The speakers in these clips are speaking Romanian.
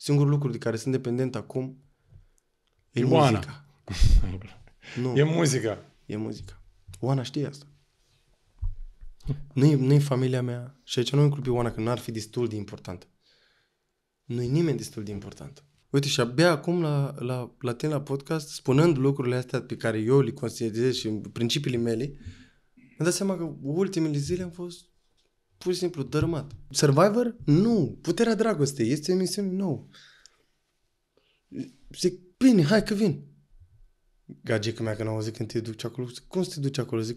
Singurul lucru de care sunt dependent acum e Ioana. muzica. nu. E muzica. E muzica. Oana știe asta. Nu e, nu e familia mea. Și aici nu include pe Oana, că n-ar fi destul de important. Nu e nimeni destul de important. Uite, și abia acum la, la, la tine la podcast, spunând lucrurile astea pe care eu le considerez și principiile mele, am dat seama că ultimele zile am fost pur și simplu dărâmat. Survivor? Nu. Puterea dragostei este emisiune nouă. Zic, bine, hai că vin. Gagica mea că n au zis când te duci acolo, zic, cum să te duci acolo? Zic,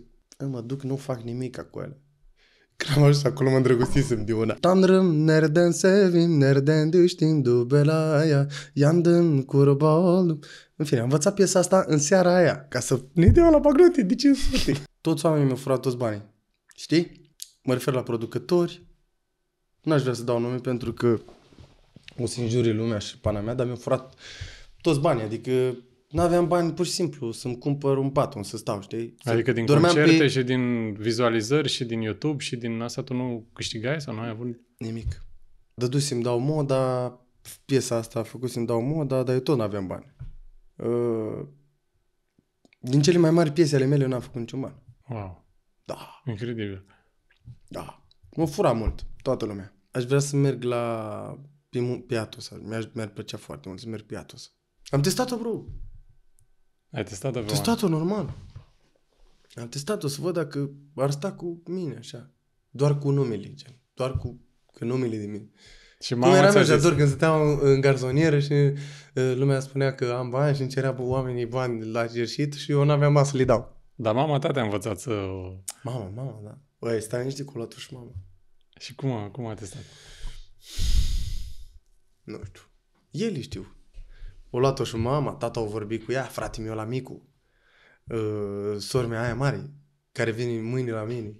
mă duc, nu fac nimic acolo. Când am ajuns acolo mă îndrăgostisem de una. Tanrım nereden sevim, nereden düştüm du belaya, yandım kurbalum. În fine, am învățat piesa asta în seara aia, ca să ne dea la bagnote, de 500. Toți oamenii mi-au furat toți banii. Știi? mă refer la producători, n-aș vrea să dau nume pentru că o să injurie lumea și pana mea, dar mi-au furat toți banii, adică n-aveam bani pur și simplu să-mi cumpăr un pat, un să stau, știi? Adică din Dormeam concerte pe... și din vizualizări și din YouTube și din asta tu nu câștigai sau nu ai avut? Nimic. Dădusem dau moda, piesa asta să-mi dau moda, dar eu tot nu aveam bani. Uh, din cele mai mari piese ale mele eu n-am făcut niciun ban. Wow. Da. Incredibil. Da. Mă fura mult, toată lumea. Aș vrea să merg la Piatos. Mi-aș merg ar plăcea foarte mult să merg Piatos. Am testat-o, bro. Ai testat-o, bro? Testat-o, normal. Am testat-o să văd dacă ar sta cu mine, așa. Doar cu numele, gen. Doar cu că numele de mine. Și mama eram așa atunci când stăteam în garzonieră și uh, lumea spunea că am bani și îmi cerea pe oamenii bani la cerșit și eu n-aveam bani să le dau. Dar mama ta te-a învățat să... Mama, mama, da. Băi, stai niște cu latul și mama. Și cum a, cum a testat? Nu știu. El știu. O luat-o și mama, tata au vorbit cu ea, frate meu la micu, uh, sormea aia mare, care vine mâine la mine,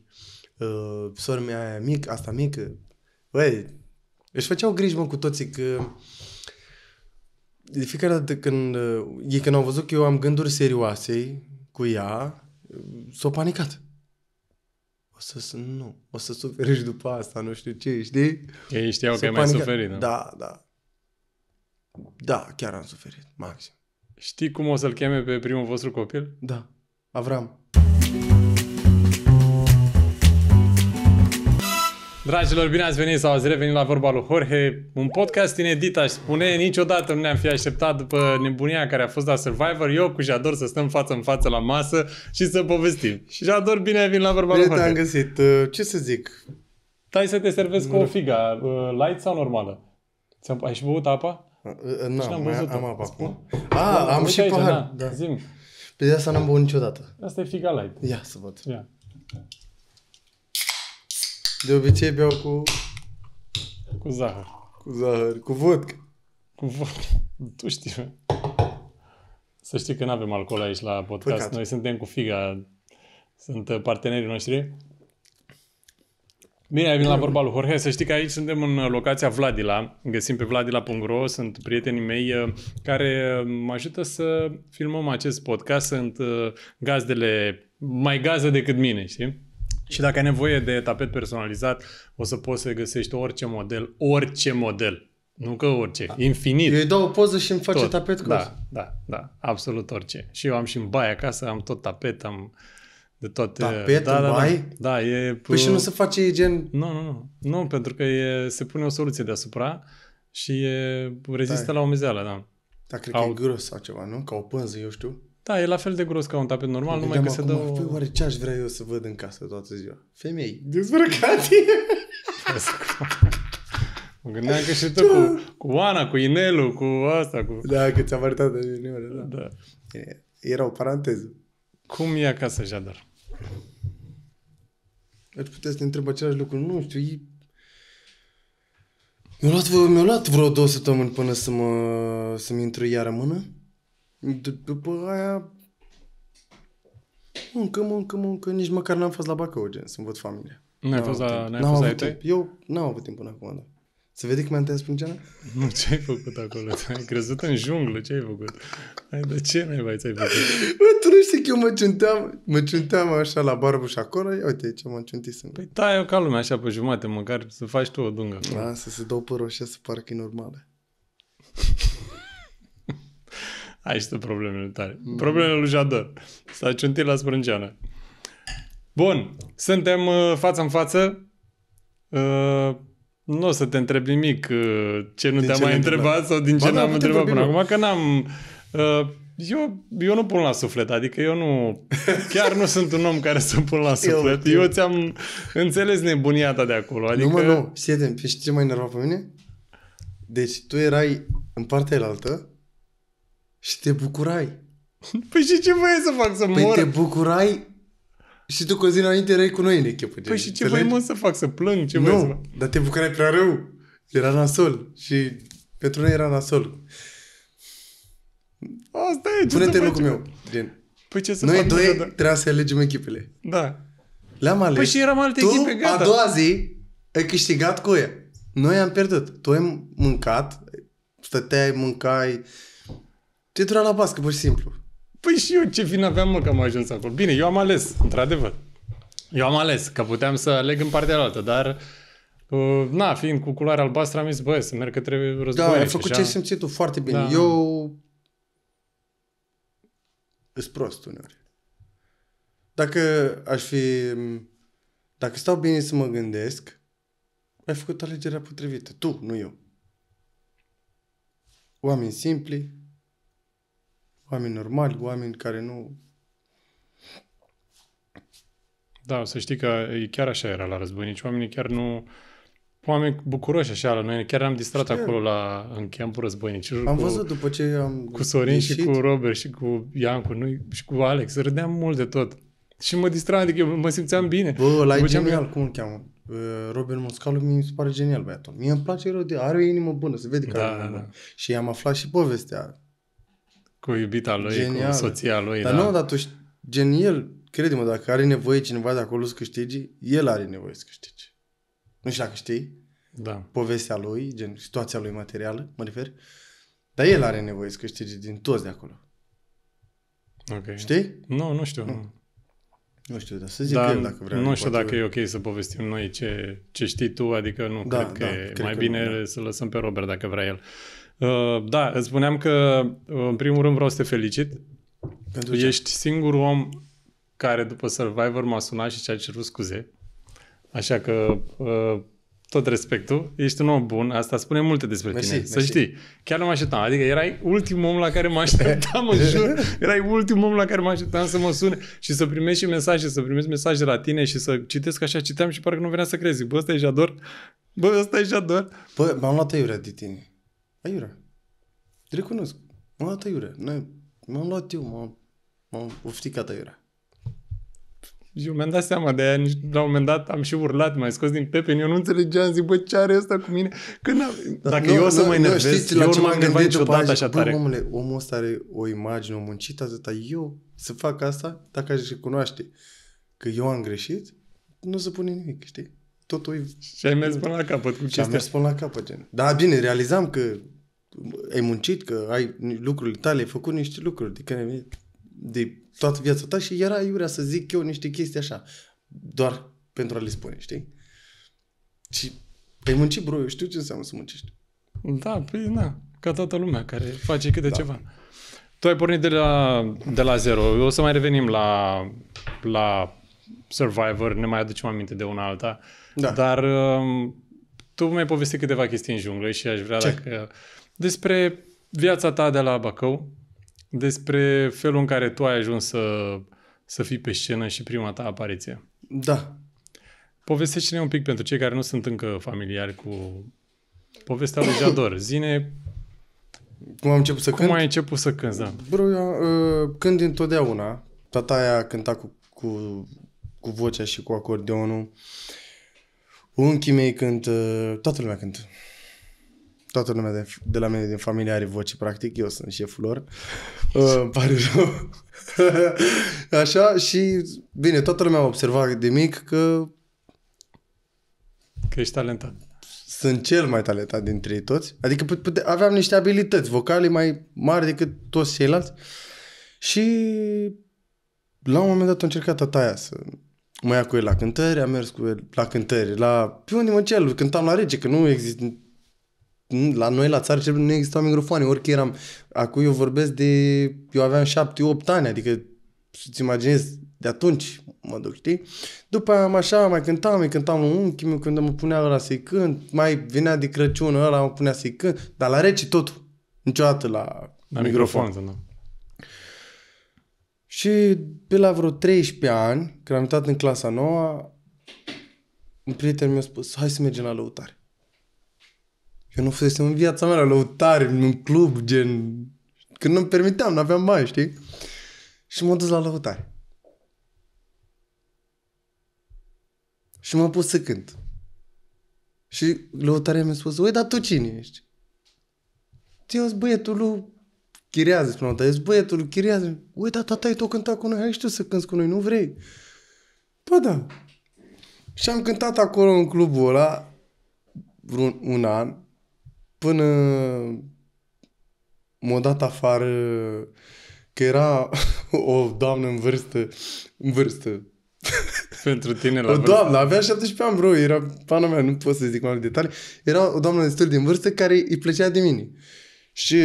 uh, sormea aia mic, asta mică. Băi, își făceau griji, mă, cu toții că de fiecare dată când uh, ei când au văzut că eu am gânduri serioase cu ea, s-au panicat o să nu, o să suferi și după asta, nu știu ce, știi? Ei știau că ai mai suferit, da? Da, da. Da, chiar am suferit, maxim. Știi cum o să-l cheme pe primul vostru copil? Da, Avram. Dragilor, bine ați venit sau ați revenit la vorba lui Jorge, un podcast inedit, aș spune, niciodată nu ne-am fi așteptat după nebunia care a fost la Survivor, eu cu Jador să stăm față în față la masă și să povestim. Și Jador, bine ai venit la vorba bine lui Jorge. Bine te-am găsit, uh, ce să zic? Tai să te servezi cu o figa, uh, light sau normală? Ți-am, ai și băut apa? Uh, deci nu, am apă acum. A, ah, am și pahar. Da. da. Zim. Pe păi de asta n-am băut niciodată. Asta e figa light. Ia să văd. Ia. De obicei beau cu... Cu zahăr. Cu zahăr, cu vodka. Cu vodka. Tu știi, Să știi că nu avem alcool aici la podcast. Păcat. Noi suntem cu figa. Sunt partenerii noștri. Bine, ai venit la vorba lui Jorge. Să știi că aici suntem în locația Vladila. Găsim pe vladila.ro. Sunt prietenii mei uh, care uh, mă ajută să filmăm acest podcast. Sunt uh, gazdele mai gază decât mine, știi? Și dacă ai nevoie de tapet personalizat, o să poți să găsești orice model, orice model. Nu că orice, da. infinit. Eu îi dau o poză și îmi face tot. tapet cu Da, da, da, absolut orice. Și eu am și în baie acasă, am tot tapet, am de toate... Tapet da, în da, baie? Da, da, e... Păi și nu se face gen... Nu, nu, nu. Nu, pentru că e, se pune o soluție deasupra și e, rezistă da. la umezeală, da. Da, cred Au... că e gros sau ceva, nu? Ca o pânză, eu știu. Da, e la fel de gros ca un tapet normal, păi, numai că se dă... Păi, oare ce aș vrea eu să văd în casă toată ziua? Femei dezbrăcate! mă gândeam că și tu cu, cu Ana, cu Inelu, cu asta, cu... Da, că ți-am arătat de juniore, da. da. Era o paranteză. Cum e acasă, Jadar? Aș putea să te întreb același lucru. Nu știu, e... Mi-a luat, mi luat vreo două săptămâni până să mă, să-mi intru iară mână. După aia... Muncă, muncă, muncă. Nici măcar n-am fost la Bacău, gen, să-mi văd familia. Nu ai fost la, n-ai fost la tăi? Eu n-am avut timp până acum, da. Să vede că mi-am tăiat sprânceana? Nu, ce ai făcut acolo? Ai crezut în junglă, ce ai făcut? Ai, de ce n-ai mai ți-ai făcut? Bă, tu nu știi că eu mă ciunteam, mă ciunteam așa la barbă și acolo, ia uite ce mă am ciuntit să Păi tai da, eu ca lumea așa pe jumate, măcar să faci tu o dungă. Da, să se dau pe roșie, să pară că e normală. Aici sunt problemele tale. Problemele lui Jador. S-a ciuntit la sprânceană. Bun, suntem uh, față în față. Uh, nu o să te întreb nimic uh, ce nu din te-am ce mai întrebat sau din ce da, n-am întrebat până acum, că n-am... eu, eu nu pun la suflet, adică eu nu... Chiar nu sunt un om care să pun la suflet. Eu, eu ți-am înțeles nebunia ta de acolo. Adică... Nu mă, nu, știi ce mai enerva pe mine? Deci tu erai în partea elaltă și te bucurai. Păi și ce voiai să fac, să păi mor? te bucurai și tu cu o zi înainte erai cu noi în echipă. Păi și ce voi mă să fac, să plâng? Ce nu, să fac? dar te bucurai prea rău. Era nasol. Și pentru noi era nasol. Asta e, ce Pune-te în locul meu, gen. Păi ce să Noi fac doi da? trebuia să alegem echipele. Da. Le-am ales. Păi și eram alte tu, echipe, gata. a doua zi, ai câștigat cu ea. Noi am pierdut. Tu ai mâncat, stăteai, mâncai, te dura la bască, pur și simplu. Păi și eu ce vin aveam, mă, că am ajuns acolo. Bine, eu am ales, într-adevăr. Eu am ales, că puteam să aleg în partea altă, dar... Uh, na, fiind cu culoare albastră, am zis, bă, să merg către război. Da, ai făcut ce ai simțit tu foarte bine. Da. Eu... Îs prost uneori. Dacă aș fi... Dacă stau bine să mă gândesc, ai făcut alegerea potrivită. Tu, nu eu. Oameni simpli, oameni normali, oameni care nu... Da, să știi că chiar așa era la război. nici Oamenii chiar nu... Oameni bucuroși așa la noi. Chiar am distrat Știu. acolo la, în campul războinici. Am cu, văzut după ce am Cu Sorin ieșit. și cu Robert și cu Iancu noi, și cu Alex. Râdeam mult de tot. Și mă distram, adică eu mă simțeam bine. Bă, la genial, cum îl cheamă? Robert Moscalu mi se pare genial băiatul. Mie îmi place rău de... Are o inimă bună, se vede că da, are da, da. Și am aflat și povestea cu iubita lui, Genial. cu soția lui. Dar da. nu, dar tu gen el, crede-mă, dacă are nevoie cineva de acolo să câștigi, el are nevoie să câștigi. Nu știu dacă știi da. povestea lui, gen situația lui materială, mă refer, dar el are nevoie să câștigi din toți de acolo. Ok. Știi? Nu, nu știu. Nu. Mm. Nu știu, dar să zic Da. el dacă vrea. Nu știu dacă vrea. e ok să povestim noi ce, ce știi tu, adică nu da, cred că da, e cred mai că bine nu, da. să lăsăm pe Robert dacă vrea el. Uh, da, îți spuneam că, uh, în primul rând, vreau să te felicit. Pentru ce? Ești singurul om care, după Survivor, m-a sunat și ce a cerut scuze. Așa că, uh, tot respectul, ești un om bun, asta spune multe despre mersi, tine, mersi. să știi. Chiar nu mă așteptam, adică erai ultimul om la care mă așteptam, în jur, erai ultimul om la care mă așteptam să mă sune și să primești și mesaje, să primești mesaje la tine și să citesc așa, citeam și parcă nu venea să crezi. Bă, ăsta e Jador? Bă, ăsta e Jador? Bă, m-am luat eu de tine. Aiurea. Recunosc. M-am luat aiurea. Noi, m-am luat eu, m-am, m-am ofticat aiurea. Și eu mi-am dat seama de aia, la un moment dat am și urlat, m-ai scos din pepe, eu nu înțelegeam, zic, bă, ce are ăsta cu mine? Când Dar dacă nu, eu o să mă enervez, eu nu m-am gândit niciodată așa tare. Omule, omul ăsta are o imagine, o muncită atâta, eu să fac asta, dacă aș recunoaște că eu am greșit, nu se pune nimic, știi? totul... Și ai mers până la capăt cu chestia. Și am mers până la capăt, gen. Da, bine, realizam că ai muncit, că ai lucrurile tale, ai făcut niște lucruri de adică care de toată viața ta și era iurea să zic eu niște chestii așa, doar pentru a le spune, știi? Și ai muncit, bro, eu știu ce înseamnă să muncești. Da, păi, na, ca toată lumea care face câte da. ceva. Tu ai pornit de la, de la zero. O să mai revenim la, la Survivor, ne mai aducem aminte de una alta. Da. Dar um, tu mi-ai povestit câteva chestii în junglă și aș vrea Ce? dacă... Despre viața ta de la Bacău, despre felul în care tu ai ajuns să, să fii pe scenă și prima ta apariție. Da. Povestește-ne un pic pentru cei care nu sunt încă familiari cu povestea lui Jador. Zine cum am început să cânt? Cum ai început să cânt, da. Bro, eu uh, când dintotdeauna. Tata aia cânta cu, cu cu vocea și cu acordeonul. Unchii mei cântă, uh, toată lumea cântă. Toată lumea de, de la mine din familie are voce, practic, eu sunt șeful lor. Uh, pare rău. Așa și, bine, toată lumea a observat de mic că... Că ești talentat. Sunt cel mai talentat dintre ei toți. Adică pute, aveam niște abilități vocale mai mari decât toți ceilalți. Și la un moment dat a încercat tataia să mă ia cu el la cântări, am mers cu el la cântări, la... Pe unde mă cel? Cântam la rece, că nu există... La noi, la țară, cel nu existau microfoane, orică eram... Acum eu vorbesc de... Eu aveam 7-8 ani, adică să-ți imaginezi, de atunci mă duc, știi? După aia am așa, mai cântam, mai cântam un unchi, meu când mă punea ăla să-i cânt, mai vinea de Crăciun ăla, mă punea să-i cânt, dar la rece totul. Niciodată la, la microfon. microfon și pe la vreo 13 ani, când am intrat în clasa nouă, un prieten mi-a spus, hai să mergem la lăutare. Eu nu fusesem în viața mea la lăutare, în un club, gen... Când nu-mi permiteam, nu aveam bani, știi? Și m-am dus la lăutare. Și m-am pus să cânt. Și lăutarea mi-a spus, uite, dar tu cine ești? Eu sunt băietul lui chirează, spuneam, dar ești băiatul, chirează. Uite, da, tata, ai tot cântat cu noi, hai și tu să cânti cu noi, nu vrei? Bă, da. Și am cântat acolo în clubul ăla vreun un an, până m-a dat afară că era o doamnă în vârstă, în vârstă. Pentru tine la O vârstă. avea 17 ani, bro, era pana mea, nu pot să zic mai multe detalii. Era o doamnă destul din vârstă care îi plăcea de mine. Și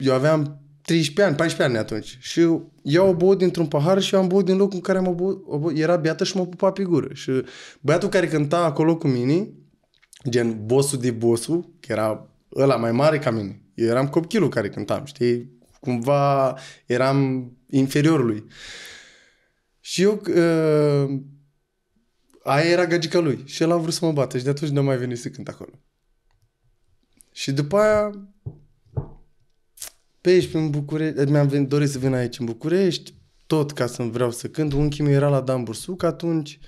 eu aveam 13 ani, 14 ani atunci. Și eu o băut dintr-un pahar și eu am băut din locul în care am băut, băut, era beată și m-a pupat pe gură. Și băiatul care cânta acolo cu mine, gen bossul de bossul, că era ăla mai mare ca mine. Eu eram copchilul care cântam, știi? Cumva eram inferiorul lui. Și eu... Uh, aia era gagica lui. Și el a vrut să mă bată și de atunci nu mai venit să cânt acolo. Și după aia pe aici, în București, eh, mi-am venit, dorit să vin aici în București, tot ca să vreau să cânt. Unchiul meu era la Dan Bursuc atunci.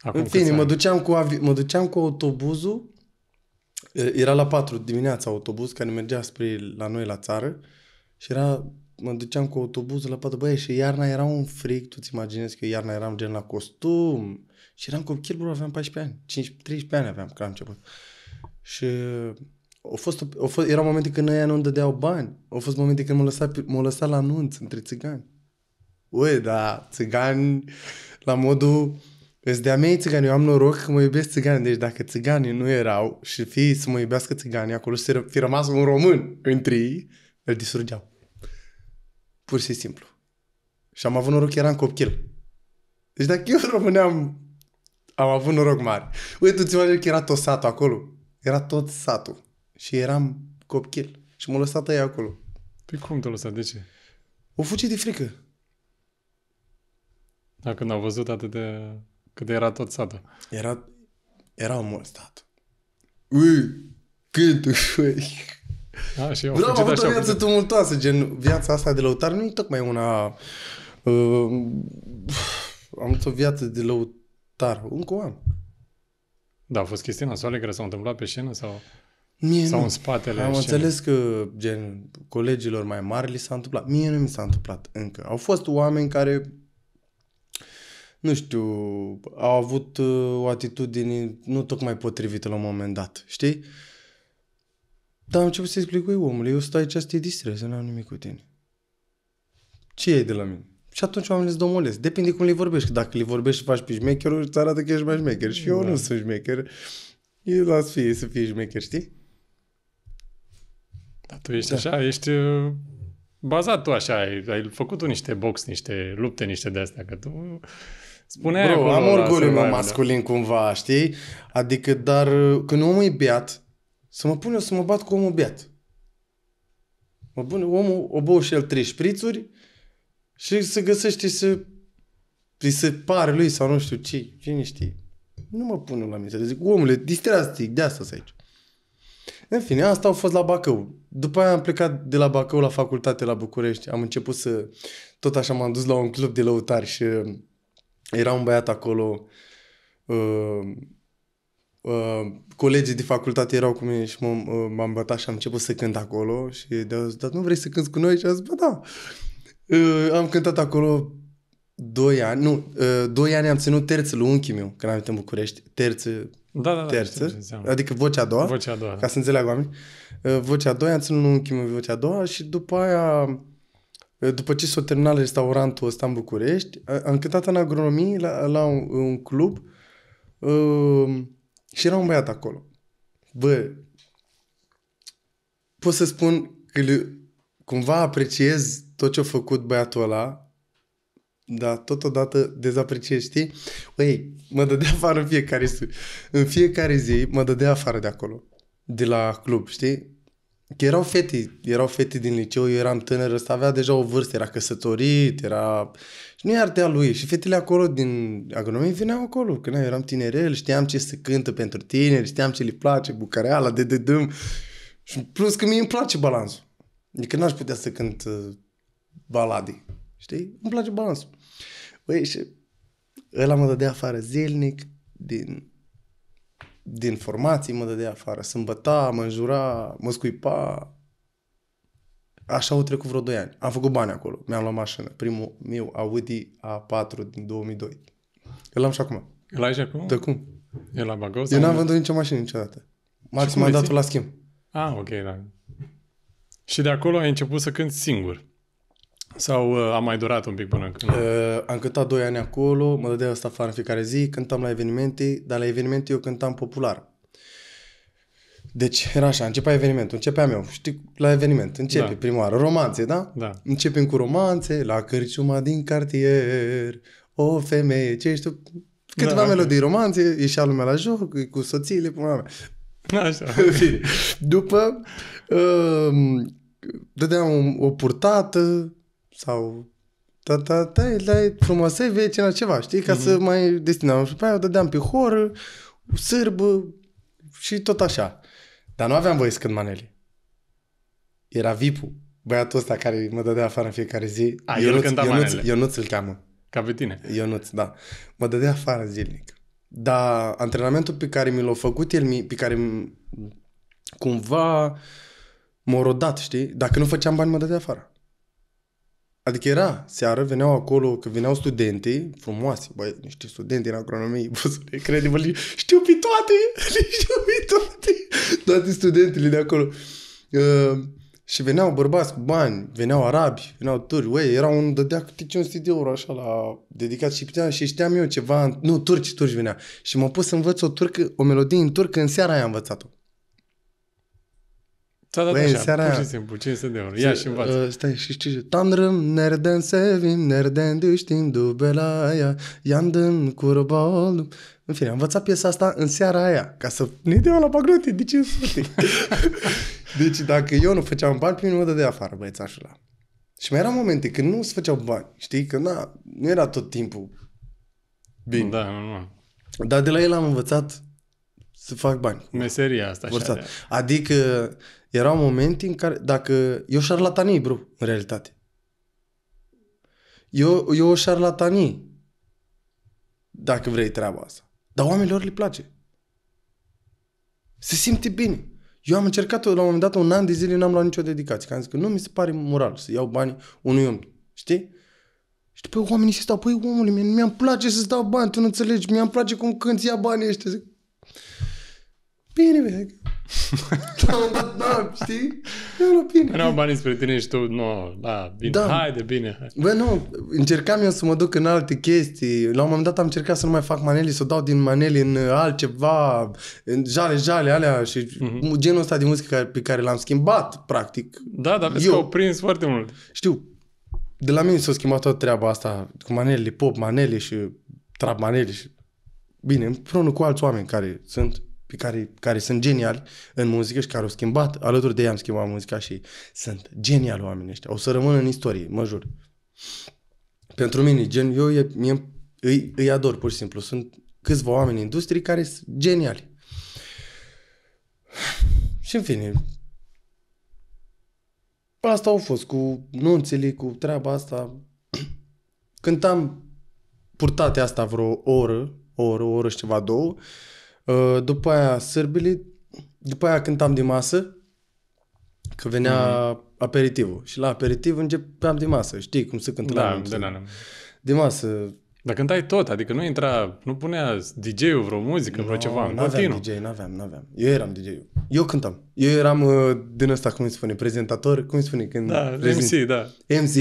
Acum în fine, mă duceam, cu avi- mă duceam cu autobuzul, eh, era la 4 dimineața autobuz care mergea spre la noi la țară și era, mă duceam cu autobuzul la 4, băie, și iarna era un fric, tu-ți imaginezi că iarna eram gen la costum și eram copil, bro, aveam 14 ani, 15, 13 ani aveam, că am început. Și au fost, au fost, erau momente când ăia nu îmi dădeau bani. Au fost momente când mă lăsa, mă lăsa la anunț între țigani. Ui, da, țigani la modul... Îți de-a mei țigani, eu am noroc că mă iubesc țigani. Deci dacă țiganii nu erau și fii să mă iubească țiganii, acolo să fi rămas un român între ei, îl distrugeau. Pur și simplu. Și am avut noroc că eram copil. Deci dacă eu rămâneam, am avut noroc mare. Uite, tu ți că era tot satul acolo. Era tot satul și eram copil Și m-a lăsat aia acolo. Păi cum te-a lăsat? De ce? O fuge de frică. Da, când au văzut atât de... cât era tot satul. Era... Era mult stat. Ui! cât! Da, și eu Vreau, am avut o viață putem. tumultoasă, gen viața asta de lăutar nu e tocmai una... Uh, am avut o viață de lăutar. Încă o am. Da, a fost chestia nasoale care s-au întâmplat pe scenă sau... Mie sau nu. în spatele Am înțeles că, gen, colegilor mai mari li s-a întâmplat. Mie nu mi s-a întâmplat încă. Au fost oameni care, nu știu, au avut uh, o atitudine nu tocmai potrivită la un moment dat, știi? Dar am început să-i explic, cu omul, eu stau aici să te distrez, nu am nimic cu tine. Ce e de la mine? Și atunci oamenii îți domolesc. Depinde cum le vorbești. Dacă le vorbești și faci pe șmecherul, îți arată că ești mai șmecher. Și eu da. nu sunt șmecher. E las fie să fie șmecher, știi? Tu ești da. așa, ești uh, bazat tu așa, ai, ai făcut tu niște box, niște lupte, niște de-astea, că tu... spune Bro, am orgoliu meu masculin da. cumva, știi? Adică, dar uh, când omul e beat, să mă pun eu să mă bat cu omul beat. Mă pune omul, o bău și el trei șprițuri și se găsește să îi se pare lui sau nu știu ce, cine știe. Nu mă pun la mine să zic, omule, distrează-te, de asta să aici. În fine, asta au fost la Bacău. După aia am plecat de la Bacău la facultate la București. Am început să... Tot așa m-am dus la un club de lăutari și uh, era un băiat acolo... Uh, Uh, colegii de facultate erau cu mine și m-am, uh, m-am bătat și am început să cânt acolo și de zis, dar nu vrei să cânti cu noi? Și am zis, bă, da. Uh, am cântat acolo doi ani, nu, uh, doi ani am ținut terțul lui unchiul meu, când am venit în București, terțul da, da, da, terță, da, adică vocea a doua, vocea a doua da. ca da. să înțeleagă oameni. Uh, vocea a doua, am ținut un chimă vocea a doua și după aia, uh, după ce s-a terminat restaurantul ăsta în București, am cântat în agronomie la, la un, un club uh, și era un băiat acolo. Bă, pot să spun că cumva apreciez tot ce a făcut băiatul ăla da, totodată dezapreciez, știi? Ei, mă dădea afară în fiecare zi. În fiecare zi mă dădea afară de acolo, de la club, știi? Că erau fete, erau fete din liceu, eu eram tânăr, ăsta avea deja o vârstă, era căsătorit, era... Și nu e artea lui. Și fetele acolo din agronomie veneau acolo, că noi eram tinerel, știam ce se cântă pentru tineri, știam ce le place, bucareala, de de dâm. Și plus că mie îmi place balansul. Adică n-aș putea să cânt uh, balade Știi? Îmi place balansul. Băi, și ăla mă dădea afară zilnic din, din formații, mă dădea afară. Sâmbăta, mă înjura, mă scuipa. Așa au trecut vreo 2 ani. Am făcut bani acolo. Mi-am luat mașină. Primul meu Audi A4 din 2002. Îl am și acum. Îl ai și acum? De cum? E la bagos? Eu n-am vândut nicio mașină niciodată. Maxim m-a dat la schimb. Ah, ok, da. Și de acolo ai început să cânti singur. Sau uh, a mai durat un pic până când? Uh, am cântat 2 ani acolo, mă dădea asta afară în fiecare zi, cântam la evenimente, dar la evenimente eu cântam popular. Deci era așa, începea evenimentul, începeam eu, știi, la eveniment, începe da. prima oară, romanțe, da? Da. Începem cu romanțe, la cărciuma din cartier, o femeie, ce știu, câteva da, melodii romanțe, ieșea lumea la joc, cu soțiile, până la Așa. După, uh, dădeam o, o purtată, sau ta ta ta da, dai da, da, frumosei vecina ceva, știi, ca mm-hmm. să mhm. mai destinăm. Și după aia o dădeam pe horă, sârbă și tot așa. Dar nu aveam voie să cânt manele. Era vipu, băiatul ăsta care mă dădea afară în fiecare zi. A, Ionuț, el cânta Ionuț, manele. Ionuț îl cheamă. Ca pe tine. Ionuț, da. Mă dădea afară zilnic. Dar antrenamentul pe care mi l-a făcut el, pe care cumva m-a rodat, știi? Dacă nu făceam bani, mă dădea afară. Adică era seară, veneau acolo, că veneau studente frumoase, băi, niște studenti în agronomie, ne crede mă, știu pe toate, le știu pe toate, toate studentele de acolo. Uh, și veneau bărbați cu bani, veneau arabi, veneau turci, uei, era un, dădea câte 500 de euro așa la dedicat și puteam, și știam eu ceva, nu, turci, turci venea. Și m pus să învăț o turcă, o melodie în turcă, în seara aia am învățat-o. Ți-a da, dat da, Băi, așa, seara... pur și simplu, 500 de euro. Ia și învață. Uh, stai și știi ce? Tanrım sevim, nerden duștim dubelaia. belaya, yandım kurba În fine, am învățat piesa asta în seara aia, ca să ne dea la bagnote de 500. deci dacă eu nu făceam bani, pe mine mă dădea afară, băiețașul ăla. Și mai erau momente când nu se făceau bani, știi? Că na, nu era tot timpul bine. Da, normal. Dar de la el am învățat să fac bani. Meseria asta. Așa adică erau momente în care, dacă, eu șarlatanii, bro, în realitate. eu eu e o dacă vrei treaba asta. Dar oamenilor le place. Se simte bine. Eu am încercat la un moment dat, un an de zile, n-am luat nicio dedicație. Că am zis că nu mi se pare moral să iau bani unui om. Știi? Și după oamenii se stau, păi omule, mi-am place să-ți dau bani, tu nu înțelegi, mi-am place cum cânti, ia banii ăștia. Zic, Bine, bine. la dat, da, știi? Eu da, nu, bine. Erau banii spre tine și tu, nu, no, da, bine, da. haide, bine. Bă, nu, încercam eu să mă duc în alte chestii. La un moment dat am încercat să nu mai fac maneli, să o dau din maneli în altceva, în jale, jale, alea și mm-hmm. genul ăsta de muzică pe care l-am schimbat, practic. Da, dar vezi eu. că au prins foarte mult. Știu. De la mine s-a schimbat toată treaba asta cu maneli pop, manele și trap manele și... Bine, împreună cu alți oameni care sunt care, care sunt geniali în muzică și care au schimbat, alături de ei am schimbat muzica și sunt geniali oamenii ăștia. O să rămână în istorie, mă jur. Pentru mine, gen, eu e, mie, îi, îi ador pur și simplu. Sunt câțiva oameni în industrie care sunt geniali. Și în fine, asta au fost cu nunțile, cu treaba asta. Când am purtat asta vreo oră, o oră, o oră și ceva, două, Uh, după aia sârbile, după aia cântam din masă, că venea mm. aperitivul. Și la aperitiv începeam din masă. Știi cum se cântă da, la da, da, da, da. Din masă. Dar cântai tot, adică nu intra, nu punea DJ-ul vreo muzică, no, vreo ceva, în continuu. DJ, nu aveam nu aveam Eu eram dj -ul. Eu cântam. Eu eram uh, din ăsta, cum îi spune, prezentator, cum îi spune? Când da, prezint... MC, da. MC,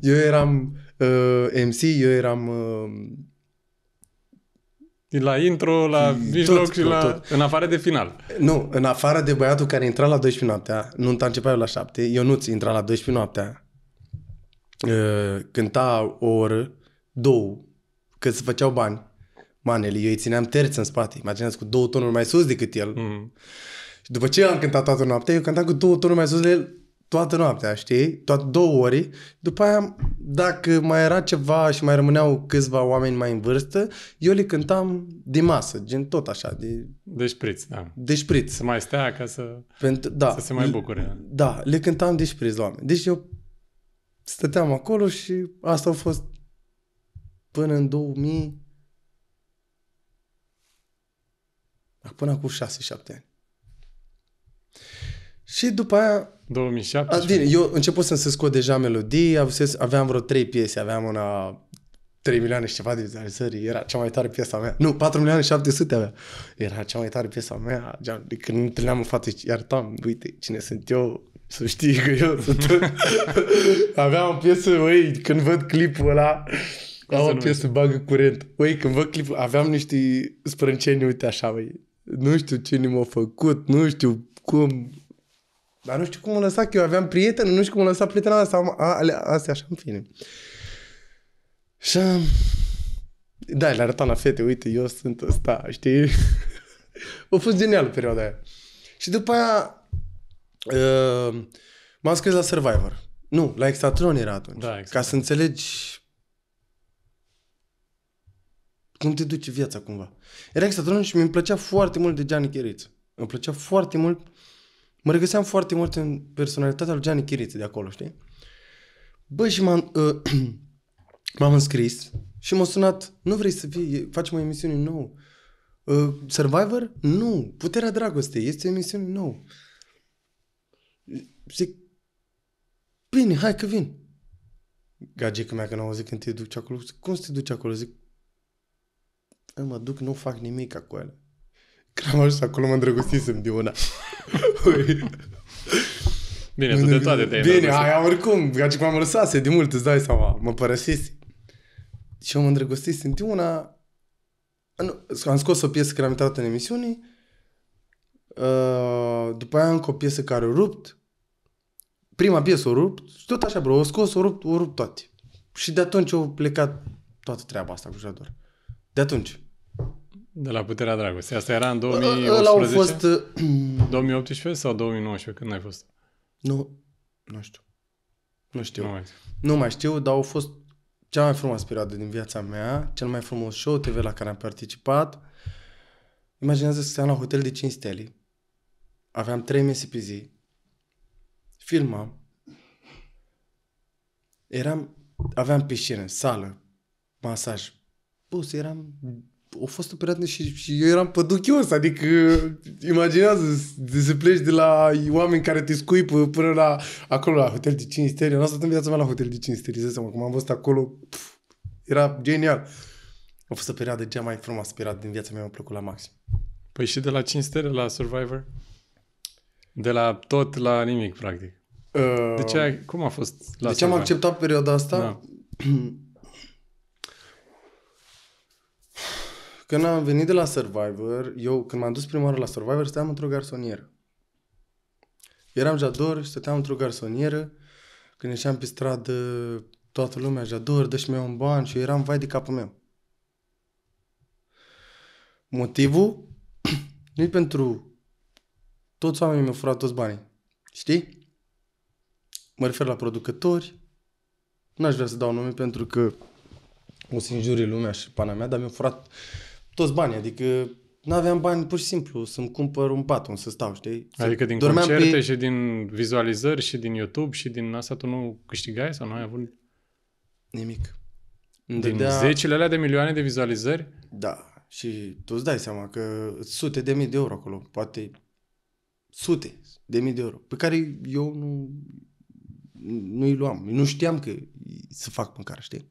eu eram uh, MC, eu eram... Uh, la intro, la mijloc și tot, la... Tot. În afară de final. Nu, în afară de băiatul care intra la 12 noaptea, nu a început la 7, nu-ți intra la 12 noaptea, cânta o oră, două, că se făceau bani. Maneli, eu îi țineam terți în spate, imaginați cu două tonuri mai sus decât el. Mm. Și după ce am cântat toată noaptea, eu cântam cu două tonuri mai sus de el toată noaptea, știi? Toată două ori. După aia, dacă mai era ceva și mai rămâneau câțiva oameni mai în vârstă, eu le cântam de masă, gen tot așa. De, de șpriț, da. De șpriț. Să mai stea ca să, Pentru, da, să se mai bucure. Le, da, le cântam de șpriț oameni. Deci eu stăteam acolo și asta a fost până în 2000 până acum 6-7 ani. Și după aia 2007. Adine, eu începusem să scot deja melodii, aveam vreo trei piese, aveam una 3 milioane și ceva de vizualizări, era cea mai tare piesa mea. Nu, 4 milioane 700 avea. Era cea mai tare piesa mea. de când întâlneam în față, iartam, uite cine sunt eu, să știi că eu sunt... aveam o piesă, oi, când văd clipul ăla, am o piesă, bagă curent. Uite, când văd clipul, aveam niște sprânceni, uite așa, uite, Nu știu cine m-a făcut, nu știu cum, dar nu știu cum o lăsa, că eu aveam prieten, nu știu cum o lăsa prietena asta, a, ale, astea, așa, în fine. Și am... Da, le arăta la fete, uite, eu sunt ăsta, știi? a fost genial perioada aia. Și după aia uh, m-am scris la Survivor. Nu, la Extatron era atunci. Da, exact. Ca să înțelegi cum te duce viața cumva. Era Extatron și mi-mi plăcea foarte mult de Gianni Chiriță. Îmi plăcea foarte mult mă regăseam foarte mult în personalitatea lui Gianni Chiriță de acolo, știi? Bă, și m-am, uh, m-am înscris și m-a sunat, nu vrei să vii, facem o emisiune nouă. Uh, Survivor? Nu. Puterea dragostei. Este o emisiune nouă. Zic, bine, hai că vin. Gagica mea că n au auzit când te duci acolo. Zic, cum să te duci acolo? Zic, mă duc, nu fac nimic acolo. Când am ajuns acolo, mă îndrăgostisem de una. Păi. Bine, tu de toate te-ai Bine, aia oricum, ca și cum am lăsase de mult, îți dai seama, mă părăsiți. Și eu mă îndrăgostesc în una, am scos o piesă care am intrat în emisiune, uh, după aia încă o piesă care o rupt, prima piesă o rupt și tot așa, bro, o scos, o rupt, o rupt toate. Și de atunci au plecat toată treaba asta cu Jador. De atunci. De la Puterea Dragostei. Asta era în 2018? Ăla au fost... 2018 uh, sau 2019? Când ai fost? Nu, nu știu. Nu știu. Nu mai, nu mai știu, dar au fost cea mai frumoasă perioadă din viața mea, cel mai frumos show TV la care am participat. Imaginează să stăm la hotel de 5 stele. Aveam 3 mese pe zi. Filmam. Eram, aveam piscină, sală, masaj. Pus, eram a fost o perioadă și, și eu eram păduchios, adică imaginează să pleci de la oameni care te scuipă până la acolo la hotel de 5 stele. Nu am stat în viața mea la hotel de 5 stele, să cum am văzut acolo, pf, era genial. A fost o perioadă cea mai frumoasă perioadă din viața mea, mi-a plăcut la maxim. Păi și de la 5 stele la Survivor? De la tot la nimic, practic. Uh, de ce, cum a fost la De ce Survivor? am acceptat perioada asta? Da. Când am venit de la Survivor, eu când m-am dus prima oară la Survivor, stăteam într-o garsonieră. Eram jador și stăteam într-o garsonieră. Când ieșeam pe stradă, toată lumea jador, dă mi un ban și eu eram vai de capul meu. Motivul? nu pentru toți oamenii mi-au furat toți banii. Știi? Mă refer la producători. N-aș vrea să dau nume pentru că o să lumea și pana mea, dar mi-au furat toți banii, adică nu aveam bani pur și simplu să-mi cumpăr un pat, să stau, știi? Adică din Dormeam concerte pe... și din vizualizări și din YouTube și din asta tu nu câștigai sau nu ai avut? Nimic. Îmi din dădea... zecile alea de milioane de vizualizări? Da. Și tu îți dai seama că sute de mii de euro acolo, poate sute de mii de euro, pe care eu nu, nu îi luam. nu știam că să fac măcar, știi?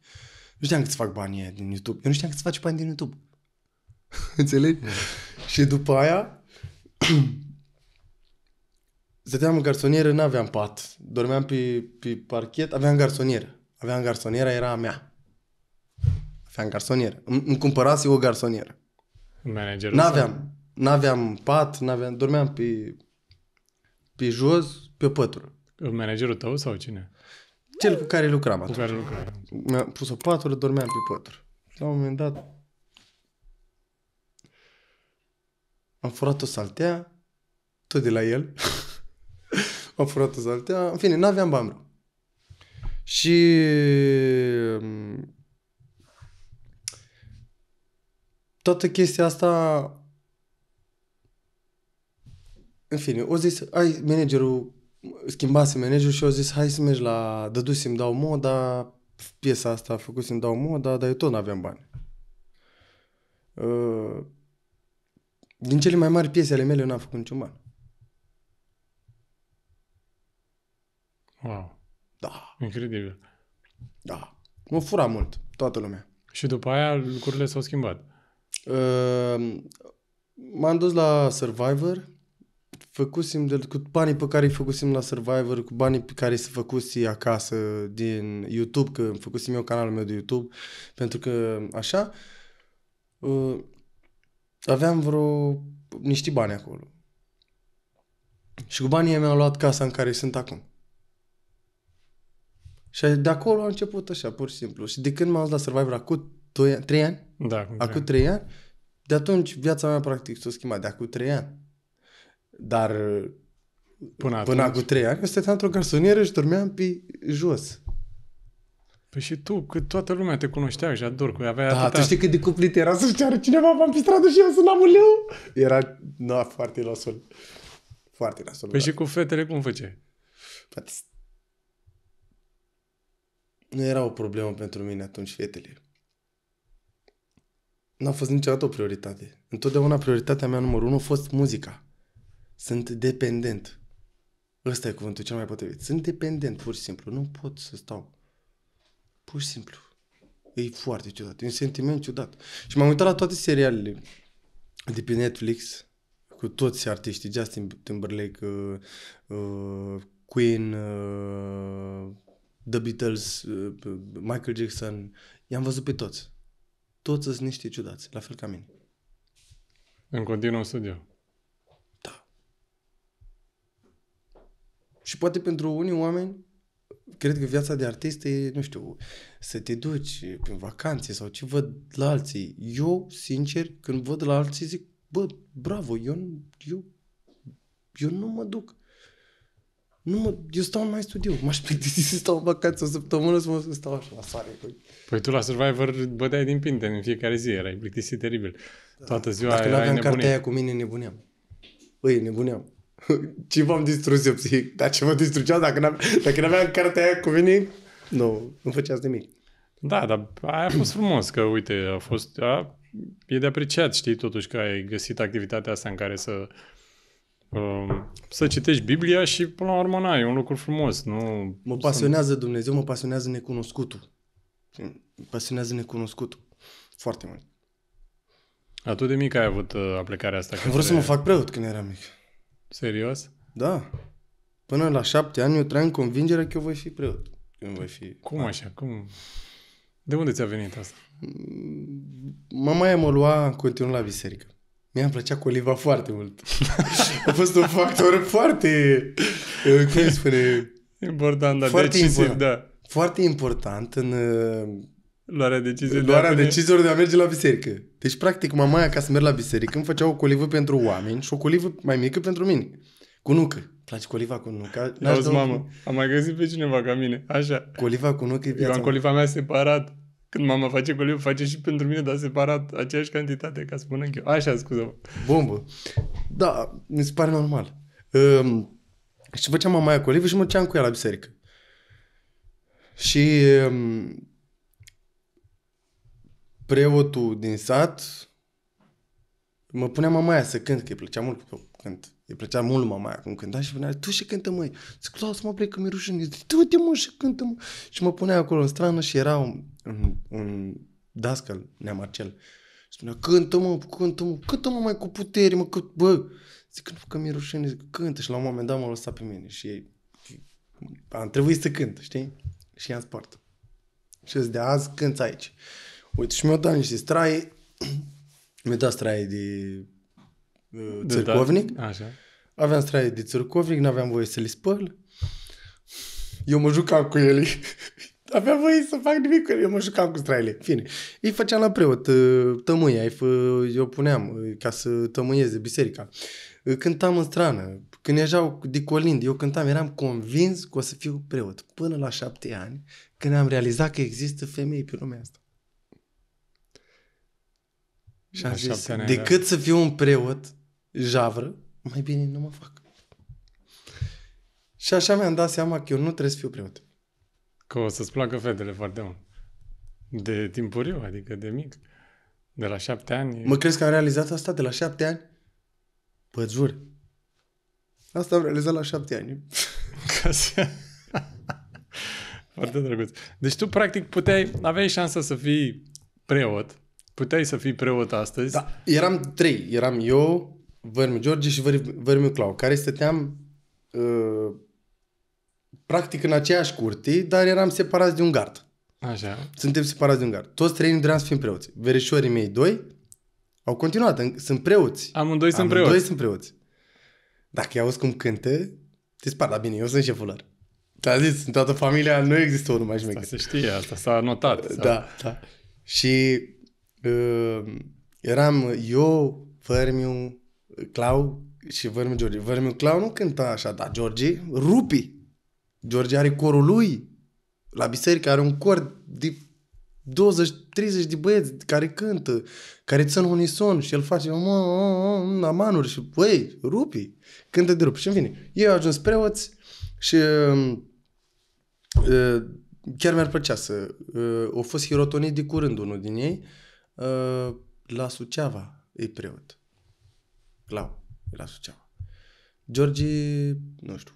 Nu știam că să fac bani din YouTube. Eu nu știam că să faci bani din YouTube. Înțelegi? Da. și după aia stăteam în garsonieră, nu aveam pat. Dormeam pe, pe parchet, aveam garsonieră. Aveam garsoniera, era a mea. Aveam garsonieră. Îmi cumpărase o garsonieră. Managerul? N-aveam. N-aveam pat, n-aveam, dormeam pe, pe jos, pe pătură. Managerul tău sau cine? Cel cu care lucram atunci. Cu care lucram. Mi-a pus o patură, dormeam pe pătură. La un moment dat am furat o saltea, tot de la el, am furat o saltea, în fine, n-aveam bani. Și mm, toată chestia asta în fine, o zis, ai, managerul schimbase managerul și o zis, hai să mergi la, dădusem dau moda, piesa asta făcusem dau moda, dar eu tot n-aveam bani. Uh, din cele mai mari piese ale mele n am făcut niciun ban. Wow. Da. Incredibil. Da. Mă fura mult, toată lumea. Și după aia lucrurile s-au schimbat. Uh, m-am dus la Survivor, făcusem de, cu banii pe care îi făcusem la Survivor, cu banii pe care se făcusi acasă din YouTube, că făcusem eu canalul meu de YouTube, pentru că așa, uh, aveam vreo niște bani acolo. Și cu banii mi-au luat casa în care sunt acum. Și de acolo a început așa, pur și simplu. Și de când m-am dat Survivor, acum 3 ani, da, acum 3 ani, de atunci viața mea practic s-a schimbat, de acum 3 ani. Dar până, până atunci. acum 3 ani, eu stăteam într-o garsonieră și dormeam pe jos. Păi și tu, că toată lumea te cunoștea și ador cu avea Da, atâta... tu știi cât de cuplit era să-și ceară cineva bani pe stradă și eu să n-am un leu? Era, nu, no, foarte nasul. Foarte nasul. Păi da. și cu fetele cum face? Păi... Nu era o problemă pentru mine atunci fetele. N-a fost niciodată o prioritate. Întotdeauna prioritatea mea numărul unu a fost muzica. Sunt dependent. Ăsta e cuvântul cel mai potrivit. Sunt dependent, pur și simplu. Nu pot să stau Pur și simplu. E foarte ciudat. E un sentiment ciudat. Și m-am uitat la toate serialele de pe Netflix cu toți artiștii. Justin Timberlake, uh, uh, Queen, uh, The Beatles, uh, Michael Jackson. I-am văzut pe toți. Toți sunt niște ciudați, la fel ca mine. În continuu studiu. Da. Și poate pentru unii oameni cred că viața de artist e, nu știu, să te duci prin vacanțe sau ce văd la alții. Eu, sincer, când văd la alții zic, bă, bravo, eu, eu, eu nu mă duc. Nu mă, eu stau în mai studiu, m-aș plictisi să stau în vacanță o săptămână să mă să stau așa la soare. Păi. păi tu la Survivor băteai din pinte în fiecare zi, erai plictisit teribil. Da. Toată ziua Dacă erai nebunit. Dacă cu mine, nebuneam. Păi, nebuneam. ce v-am distrus eu psihic? Dar ce vă distrugeam dacă n-aveam, dacă n-aveam cartea aia cu mine? Nu, nu făceați nimic. Da, dar aia a fost frumos, că uite, a fost, a, e de apreciat, știi, totuși că ai găsit activitatea asta în care să um, să citești Biblia și până la urmă n-ai, e un lucru frumos. Nu... Mă pasionează Dumnezeu, mă pasionează necunoscutul. Mă pasionează necunoscutul. Foarte mult. Atât de mic ai avut uh, aplicarea asta? Am vrut să mă fac preot când eram mic. Serios? Da. Până la șapte ani eu trăiam convingerea că eu voi fi preot. Când voi fi... Cum așa? Cum? De unde ți-a venit asta? Mama e mă lua continuu la biserică. Mi-a plăcea coliva foarte mult. a fost un factor foarte, cum spune... Important, da, foarte decisiv, important. da. Foarte important în Luarea deciziilor. Luarea de deciziilor de a merge la biserică. Deci, practic, mamaia, ca să merg la biserică, îmi făcea o colivă pentru oameni și o colivă mai mică pentru mine. Cu nucă. Place coliva cu nucă. Auzi, mamă, cu... am mai găsit pe cineva ca mine. Așa. Coliva cu nucă e viața. Eu am coliva mea separat. Când mama face coliva, face și pentru mine, dar separat, aceeași cantitate, ca să spun eu. Așa, scuză -mă. Bombă. Da, mi se pare normal. Um, și făceam mamaia colivă și mă duceam cu ea la biserică. Și um, preotul din sat mă punea mamaia să cânt, că îi plăcea mult că cânt. Îi plăcea mult mamaia cum cânta și venea, tu și cântă măi. Zic, lasă mă plec că mi-e rușine. Zic, tu te mă și cântă mă. Și mă punea acolo în strană și era un, un, un dascăl, nea Marcel. Și spunea, cântă mă, cântă mă, cântă mă mai cu putere mă, cât, bă. Zic, nu, că mi-e rușine, zic, cântă. Și la un moment dat m-a lăsat pe mine și ei, am trebuit să cânt, știi? Și i-am spart. Și de azi cânt aici. Uite, și mi-au dat niște strai. mi-au dat strai de uh, țărcovnic. Da, așa. Aveam strai de țărcovnic, n-aveam voie să le spăl. Eu mă jucam cu ele. Aveam voie să fac nimic cu ele, eu mă jucam cu straile. Fine. Îi făceam la preot uh, tămâia, îi fă, eu puneam uh, ca să tămâieze biserica. Uh, cântam în strană, când ieșeau de colind, eu cântam, eram convins că o să fiu preot până la șapte ani, când am realizat că există femei pe lumea asta. Și am zis, decât să fiu un preot javră, mai bine nu mă fac. Și așa mi-am dat seama că eu nu trebuie să fiu preot. Că o să-ți placă fetele foarte mult. De timpuriu, adică de mic. De la șapte ani. Mă crezi că am realizat asta de la șapte ani? Pă jur. Asta am realizat la șapte ani. foarte drăguț. Deci tu, practic, puteai, aveai șansa să fii preot, Puteai să fii preot astăzi. Da, eram trei. Eram eu, Vărmiu George și Vărmiu Clau, care stăteam uh, practic în aceeași curte, dar eram separați de un gard. Așa. Suntem separați de un gard. Toți trei ne să fim preoți. Verișorii mei doi au continuat, sunt preoți. Amândoi sunt preoți. Amândoi sunt preoți. Dacă i-auzi cum cânte. te spar, dar bine, eu sunt șeful lor. Te-a zis, în toată familia nu există unul mai șmecher. Asta se știe, asta s-a notat. S-a... Da, da. Și Ehm, eram eu, Vermiu, Clau și Vermiu George. Vermiu Clau nu cânta așa, dar George rupi. George are corul lui. La biserică are un cor de 20-30 de băieți care cântă, care țin unison și el face o amanuri și băi, rupi, cântă de rupi. Și în fine, eu ajuns preoți și ehm, ehm, chiar mi-ar plăcea să... O fost hirotonit de curând unul din ei Uh, la Suceava e preot. Clau, e la Suceava. George, nu știu.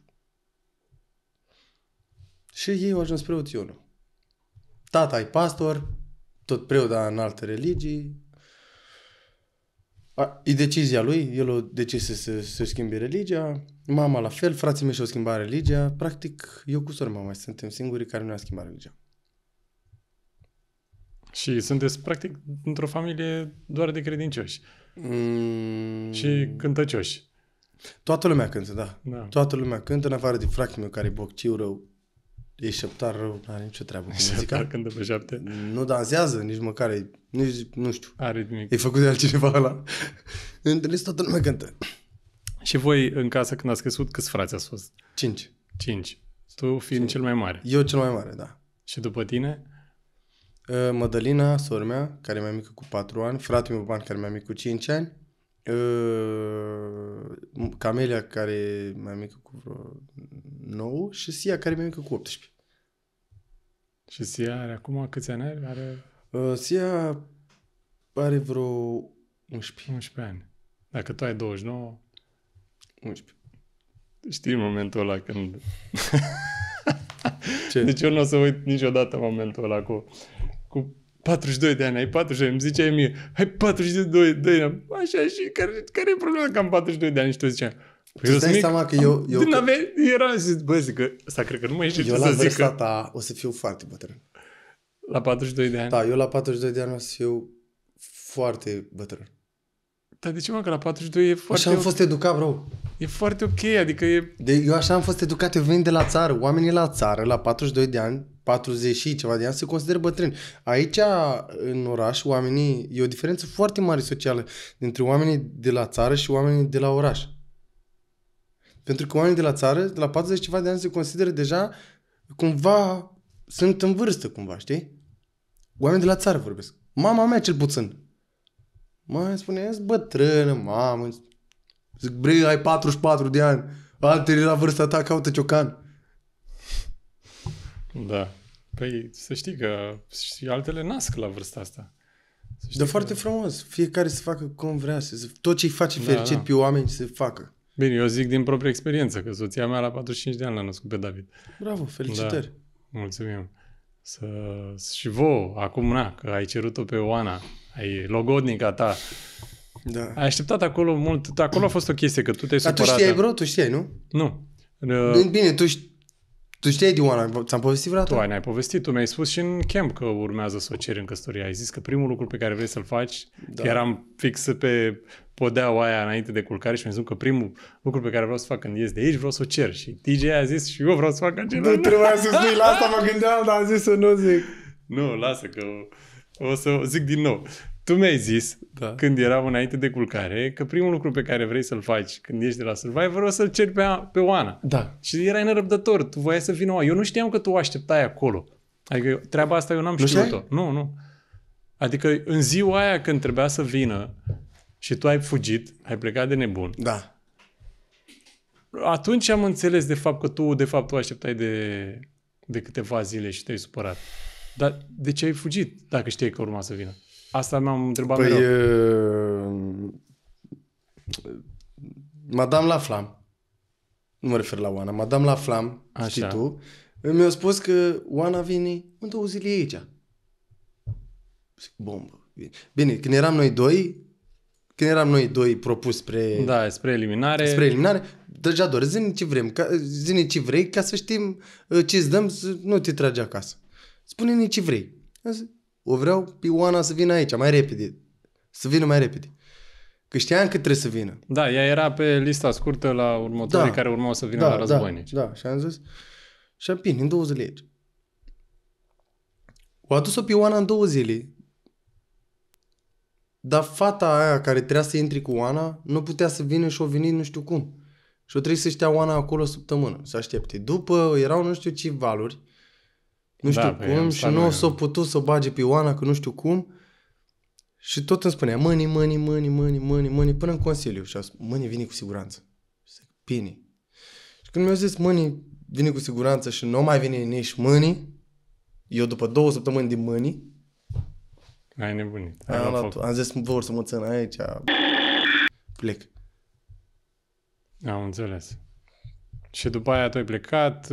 Și ei au ajuns preot, eu nu. Tata e pastor, tot preot, dar în alte religii. A, e decizia lui, el o decis să se să schimbe religia, mama la fel, frații mei și-au schimbat religia. Practic, eu cu sora mai suntem singurii care nu a schimbat religia. Și sunteți, practic, într-o familie doar de credincioși. Mm. Și cântăcioși. Toată lumea cântă, da. da. Toată lumea cântă, în afară de fratele meu care e bocciu rău, e șeptar rău, nu are nicio treabă cu muzica. cântă pe șapte. Nu dansează, nici măcar, nici, nu știu. Are nimic. E făcut de altcineva ăla. în toată lumea cântă. Și voi, în casă, când ați crescut, câți frați ați fost? Cinci. Cinci. Tu fiind Cinci. cel mai mare. Eu cel mai mare, da. Și după tine? Ă, Madalina, sora mea, care e mai mică cu 4 ani, fratele meu Ban, care e mai mic cu 5 ani, ă, Camelia, care e mai mică cu 9 și Sia, care e mai mică cu 18. Și Sia are acum câți ani are? are... Ă, Sia are vreo 11. 11 ani. Dacă tu ai 29... 11. Știi momentul ăla când... Ce? Deci eu nu o să uit niciodată momentul ăla cu 42 de ani, ai 42, îmi ziceai mie, ai 42 de ani, așa și care, care e problema că am 42 de ani și tu ziceai, Păi tu eu dai seama că eu... eu când că... avea, era zis, bă, zic că, asta cred că nu mai știu ce să zic. Eu la vârsta că... ta o să fiu foarte bătrân. La 42 de ani? Da, eu la 42 de ani o să fiu foarte bătrân. Dar de ce mă, că la 42 e foarte... Așa am fost educat, bro. E foarte ok, adică e... De, eu așa am fost educat, eu vin de la țară. Oamenii la țară, la 42 de ani, 40 și ceva de ani se consideră bătrâni. Aici, în oraș, oamenii, e o diferență foarte mare socială dintre oamenii de la țară și oamenii de la oraș. Pentru că oamenii de la țară, de la 40 ceva de ani, se consideră deja cumva, sunt în vârstă cumva, știi? Oamenii de la țară vorbesc. Mama mea cel puțin. Mă spune, ești bătrână, mamă. Zic, bre, ai 44 de ani. Alterii la vârsta ta, caută ciocan. Da. Păi să știi că și altele nasc la vârsta asta. Dar foarte că... frumos. Fiecare să facă cum vrea. Să, tot ce-i face da, fericit da. pe oameni să facă. Bine, eu zic din proprie experiență, că soția mea la 45 de ani l-a născut pe David. Bravo, felicitări! Da, mulțumim! Să, și vouă, acum, na, că ai cerut-o pe Oana, ai logodnica ta. Da. Ai așteptat acolo mult, acolo a fost o chestie, că tu te-ai supărat. Dar tu știai, da. bro? Tu știai, nu? Nu. Bine, tu știi tu știi de Oana, ți-am povestit vreodată? Tu ai, n-ai povestit, tu mi-ai spus și în camp că urmează să o ceri în căsătorie. Ai zis că primul lucru pe care vrei să-l faci, da. eram fix pe podeaua aia înainte de culcare și mi-am zis că primul lucru pe care vreau să fac când ies de aici, vreau să o cer. Și DJ a zis și eu vreau să fac același Nu trebuia să spui la asta, mă gândeam, dar am zis să nu zic. Nu, lasă că o să zic din nou. Tu mi-ai zis, da. când eram înainte de culcare, că primul lucru pe care vrei să-l faci când ești de la Survivor o să-l ceri pe, pe Oana. Da. Și erai nerăbdător, tu voiai să vină Oana. Eu nu știam că tu o așteptai acolo. Adică treaba asta eu n-am nu știut-o. Știai? Nu, nu. Adică în ziua aia când trebuia să vină și tu ai fugit, ai plecat de nebun. Da. Atunci am înțeles de fapt că tu de fapt o așteptai de, de câteva zile și te-ai supărat. Dar de ce ai fugit dacă știi că urma să vină? Asta m am întrebat păi, mereu. Uh, Madame Laflam, nu mă refer la Oana, Madame Laflam, Așa. știi tu, mi-a spus că Oana vine în două zile aici. bombă. Bine, când eram noi doi, când eram noi doi propus spre... Da, spre eliminare. Spre eliminare. Deja doar, zine ce vrem, ca, zine ce vrei ca să știm uh, ce îți dăm, să nu te tragi acasă. Spune-ne ce vrei. O vreau pe Oana să vină aici, mai repede. Să vină mai repede. Că știam că trebuie să vină. Da, ea era pe lista scurtă la următorii da, care urmau să vină da, la da, războinici. Da, da, și am zis, și am bine, în două zile aici. O adus-o pe Oana în două zile, dar fata aia care trebuia să intri cu Oana nu putea să vină și o venit nu știu cum. Și o trebuie să stea Oana acolo o săptămână, să aștepte. După erau nu știu ce valuri, nu știu da, cum, și nu o să putut să bage pe Ioana, că nu știu cum. Și tot îmi spunea, mâni, mâni, mâni, mâni, mâni, mâni, până în Consiliu. Și a spus, mâni vine cu siguranță. pini zic, Și când mi-au zis, mâni vine cu siguranță și nu mai vine nici mâni, eu după două săptămâni din mâni, ai nebunit. Ai am, luat, am zis, vor să mă țin aici, plec. Am înțeles. Și după aia tu ai plecat,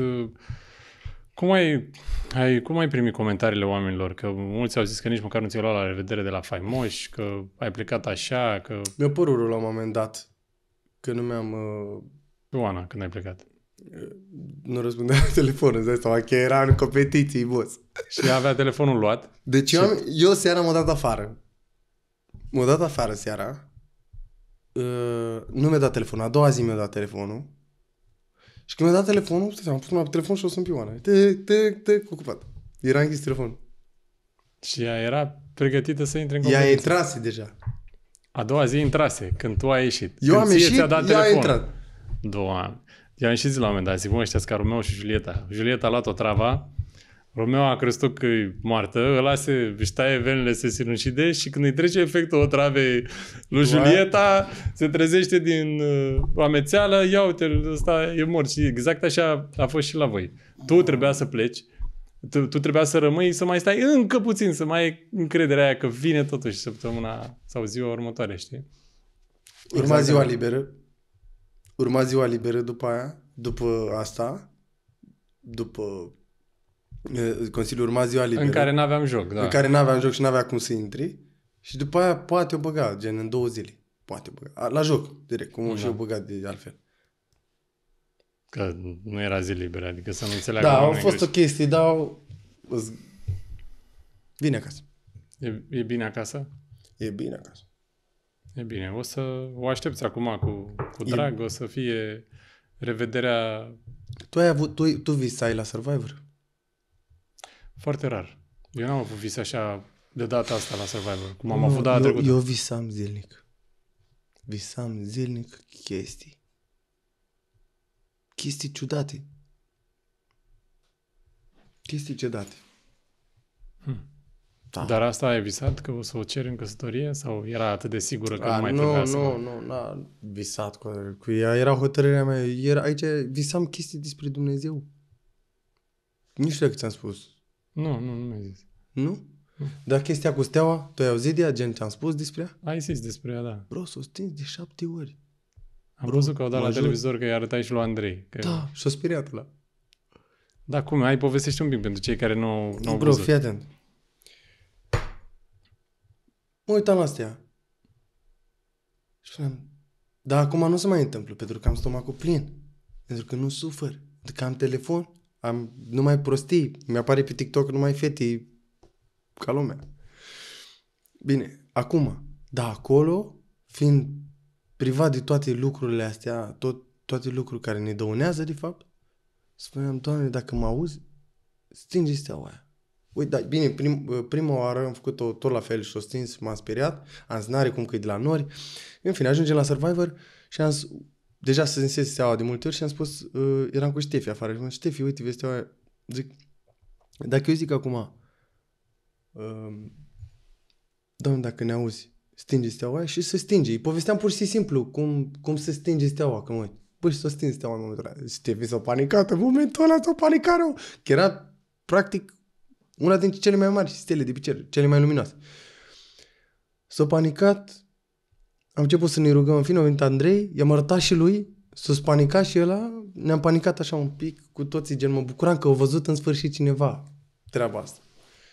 cum ai, ai, cum ai primit comentariile oamenilor? Că mulți au zis că nici măcar nu ți-ai luat la revedere de la faimoși, că ai plecat așa, că... Mi-a părut la un moment dat că nu mi-am... Uh... Oana, când ai plecat? Nu răspundea la telefon, îți dai seama că era în competiții, boss. Și avea telefonul luat? Deci eu, am, eu seara m-am dat afară. M-am dat afară seara. Uh, nu mi-a dat telefonul. A doua zi mi-a dat telefonul și când mi-a dat telefonul, stai, am pus mâna pe telefon și o sunt pioană. Te, te, te, ocupat. Era închis telefonul. Și ea era pregătită să intre în competiție. Ea intrase deja. A doua zi intrase, când tu ai ieșit. Eu când am ieșit, ți-a dat ea telefonul. a intrat. Doamne. i am ieșit la un moment dat, zic, mă, ăștia Carul și Julieta. Julieta a luat o trava, Romeo a crezut că e moartă, îl se își taie venele, se sinucide și când îi trece efectul otravei lui Julieta, se trezește din uh, amețeală, ia uite, ăsta e mort. Și exact așa a fost și la voi. Tu trebuia să pleci, tu, tu trebuia să rămâi, să mai stai încă puțin, să mai ai încrederea aia că vine totuși săptămâna sau ziua următoare, știi? Urma exact ziua liberă. Urma ziua liberă după aia, după asta, după Consiliul urma ziua liberă. În care n-aveam joc, da. În care n-aveam joc și n-avea cum să intri. Și după aia poate o băga, gen în două zile. Poate o băga. La joc, direct, cum da. și o băga de altfel. Că nu era zi liberă, adică să nu înțeleagă. Da, au fost greși. o chestie, dar Vine acasă. E, e bine acasă? E bine acasă. E bine, o să o aștepți acum cu, cu drag, e... o să fie revederea... Tu ai avut, tu, tu visai la Survivor? Foarte rar. Eu n-am avut vis așa de data asta la Survivor, cum am nu, avut data trecută. Eu visam zilnic. Visam zilnic chestii. Chestii ciudate. Chestii ciudate. Hmm. Da. Dar asta ai visat că o să o ceri în căsătorie sau era atât de sigură că A, nu mai nu, trebuia nu, să... Nu, nu, n-a visat cu, cu ea. Era hotărârea mea. Era, aici visam chestii despre Dumnezeu. Nu știu ce ți-am spus. Nu, nu, nu mi-ai zis. Nu? Dar chestia cu steaua, tu ai auzit de ea, gen ce-am spus despre ea? Ai zis despre ea, da. Bro, s-o stins de șapte ori. Am Bro, văzut că o dat la ajut. televizor că i-a arătat și lui Andrei. Că... Da, și-o speriat la. Da, cum? Ai povestește un pic pentru cei care nu, nu Bro, au Bro, văzut. fii atent. Mă uitam la astea. Și spuneam, dar acum nu se mai întâmplă, pentru că am stomacul plin. Pentru că nu sufăr. Pentru că am telefon. Am numai prostii. Mi-apare pe TikTok numai fete ca lumea. Bine, acum, da, acolo, fiind privat de toate lucrurile astea, tot, toate lucrurile care ne dăunează, de fapt, spuneam, Doamne, dacă mă auzi, stinge steaua aia. Uite, da, bine, prim, prima oară am făcut-o tot la fel și o stins, m-am speriat, am zis, n-are cum că e de la nori. În fine, ajungem la Survivor și am zis, deja sânsese seaua de multe ori și am spus, uh, eram cu Ștefi afară și am Ștefi, uite, vezi steaua Zic, dacă eu zic acum, uh, doamne, dacă ne auzi, stinge steaua aia și să stinge. Îi povesteam pur și simplu cum, cum să stinge steaua, că mă, păi s-o stinge steaua în momentul ăla. Ștefi s-a panicat, în momentul ăla s-a panicat rău. Că era, practic, una dintre cele mai mari stele de pe cer, cele mai luminoase. S-a panicat, am început să ne rugăm, în fine, a venit Andrei, i-am arătat și lui, s-a spanicat și ăla, ne-am panicat așa un pic cu toții, gen mă bucuram că au văzut în sfârșit cineva treaba asta.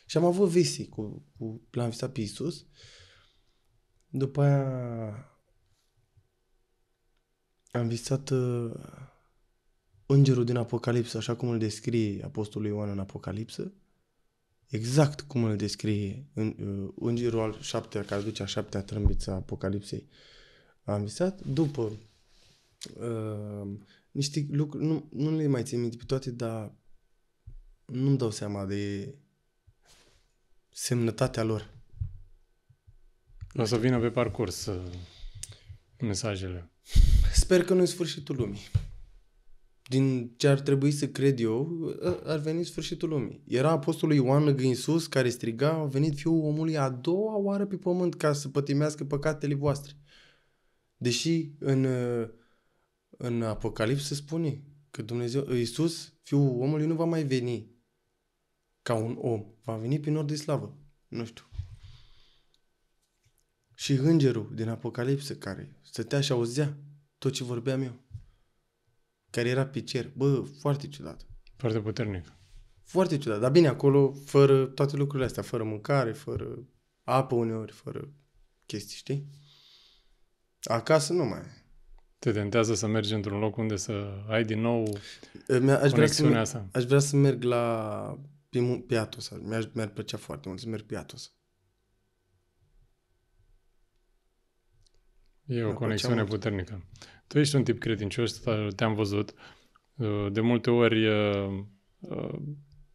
Și am avut visii cu, cu l-am visat pe Iisus. După aia am visat uh, îngerul din Apocalipsă, așa cum îl descrie Apostolul Ioan în Apocalipsă exact cum îl descrie în, uh, Îngerul al șaptea, care duce a șaptea trâmbiță a Apocalipsei. Am visat după uh, niște lucruri, nu, nu le mai țin minte pe toate, dar nu-mi dau seama de semnătatea lor. O să vină pe parcurs uh, mesajele. Sper că nu i sfârșitul lumii din ce ar trebui să cred eu, ar veni sfârșitul lumii. Era apostolul Ioan în sus care striga, a venit Fiul omului a doua oară pe pământ ca să pătimească păcatele voastre. Deși în, în Apocalips se spune că Dumnezeu, Iisus, Fiul omului, nu va mai veni ca un om. Va veni prin ori de slavă. Nu știu. Și îngerul din Apocalipsă care stătea și auzea tot ce vorbeam eu care era pe cer. Bă, foarte ciudat. Foarte puternic. Foarte ciudat. Dar bine, acolo, fără toate lucrurile astea, fără mâncare, fără apă uneori, fără chestii, știi? Acasă nu mai Te tentează să mergi într-un loc unde să ai din nou aș vrea să, merg, asta. Aș vrea să merg la pe, Atos. mi aș mi plăcea foarte mult să merg pe Atos. E o conexiune puternică. Tu ești un tip credincios, te-am văzut. Uh, de multe ori uh, uh,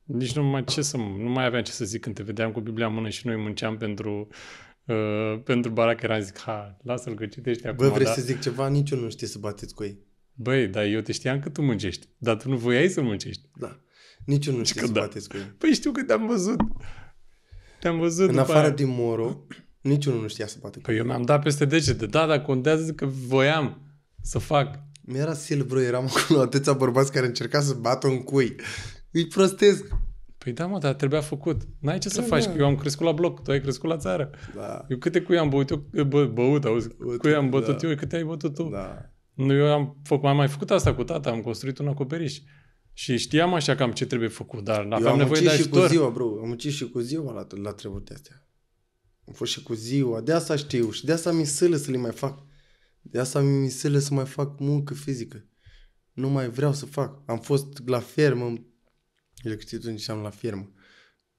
nici nu mai, ce să, nu mai aveam ce să zic când te vedeam cu Biblia în mână și noi munceam pentru, pentru barac, Era zic, ha, lasă-l că citești acum. Bă, vrei dar... să zic ceva? Nici eu nu știi să bateți cu ei. Băi, dar eu te știam că tu muncești, dar tu nu voiai să muncești. Da, nici eu nu știu să da. bateți cu ei. Păi știu că te-am văzut. Te-am văzut În afară aia. din Moro, Niciunul nu știa să bată Păi eu mi-am dat peste dege. De da, dar contează că voiam să fac. Mi-era sil, bro, eram acolo atâția bărbați care încerca să bată un cui. Îi prostesc. Păi da, mă, dar trebuia făcut. N-ai ce trebuia. să da, faci, da. că eu am crescut la bloc, tu ai crescut la țară. Da. Eu câte cui am băut eu, bă, băut, auzi, Bătut, cui am da. bătut da. eu, câte ai bătut tu. Da. Nu, eu am, făcut, am mai făcut asta cu tata, am construit un acoperiș. Și știam așa cam ce trebuie făcut, dar aveam eu am nevoie de ajutor. și cu ziua, bro. Am muncit și cu ziua la, la treburile astea. Am fost și cu ziua, de asta știu și de asta mi sâlă să le mai fac. De asta mi sâlă să mai fac muncă fizică. Nu mai vreau să fac. Am fost la fermă, eu știu ce am la fermă.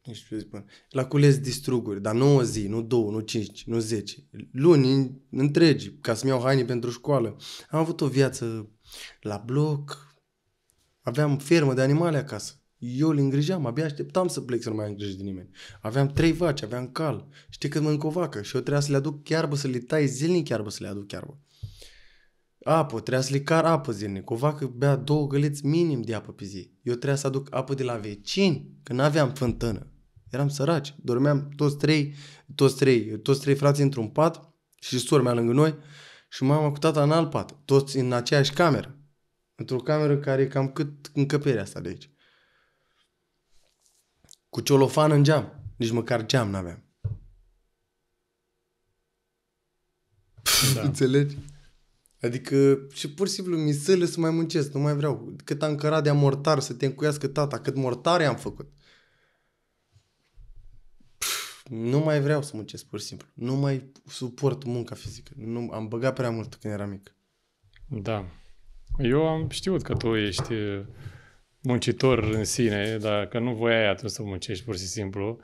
Nu știu ce spun. La cules distruguri, dar nu o zi, nu două, nu cinci, nu zece. Luni întregi, ca să-mi iau haine pentru școală. Am avut o viață la bloc, aveam fermă de animale acasă. Eu îl îngrijeam, abia așteptam să plec să nu mai am grijă de nimeni. Aveam trei vaci, aveam cal, știi cât mă încovacă și eu trebuia să le aduc chiarbă, să le tai zilnic chiarbă, să le aduc chiarbă. Apă, trebuia să le car apă zilnic. O vacă bea două găleți minim de apă pe zi. Eu trebuia să aduc apă de la vecini, că nu aveam fântână. Eram săraci, dormeam toți trei, toți trei, toți trei frați într-un pat și surmea lângă noi și mama cu tata în alt pat, toți în aceeași cameră. Într-o cameră care e cam cât încăperea asta de aici. Cu ciolofan în geam. Nici măcar geam n-aveam. Da. Înțelegi? Adică și pur și simplu misele să mai muncesc, nu mai vreau. Cât am cărat de mortar să te încuiască tata, cât mortare am făcut. nu mai vreau să muncesc, pur și simplu. Nu mai suport munca fizică. Nu, am băgat prea mult când eram mic. Da. Eu am știut că tu ești muncitor în sine, dacă nu voiai atunci să muncești pur și simplu.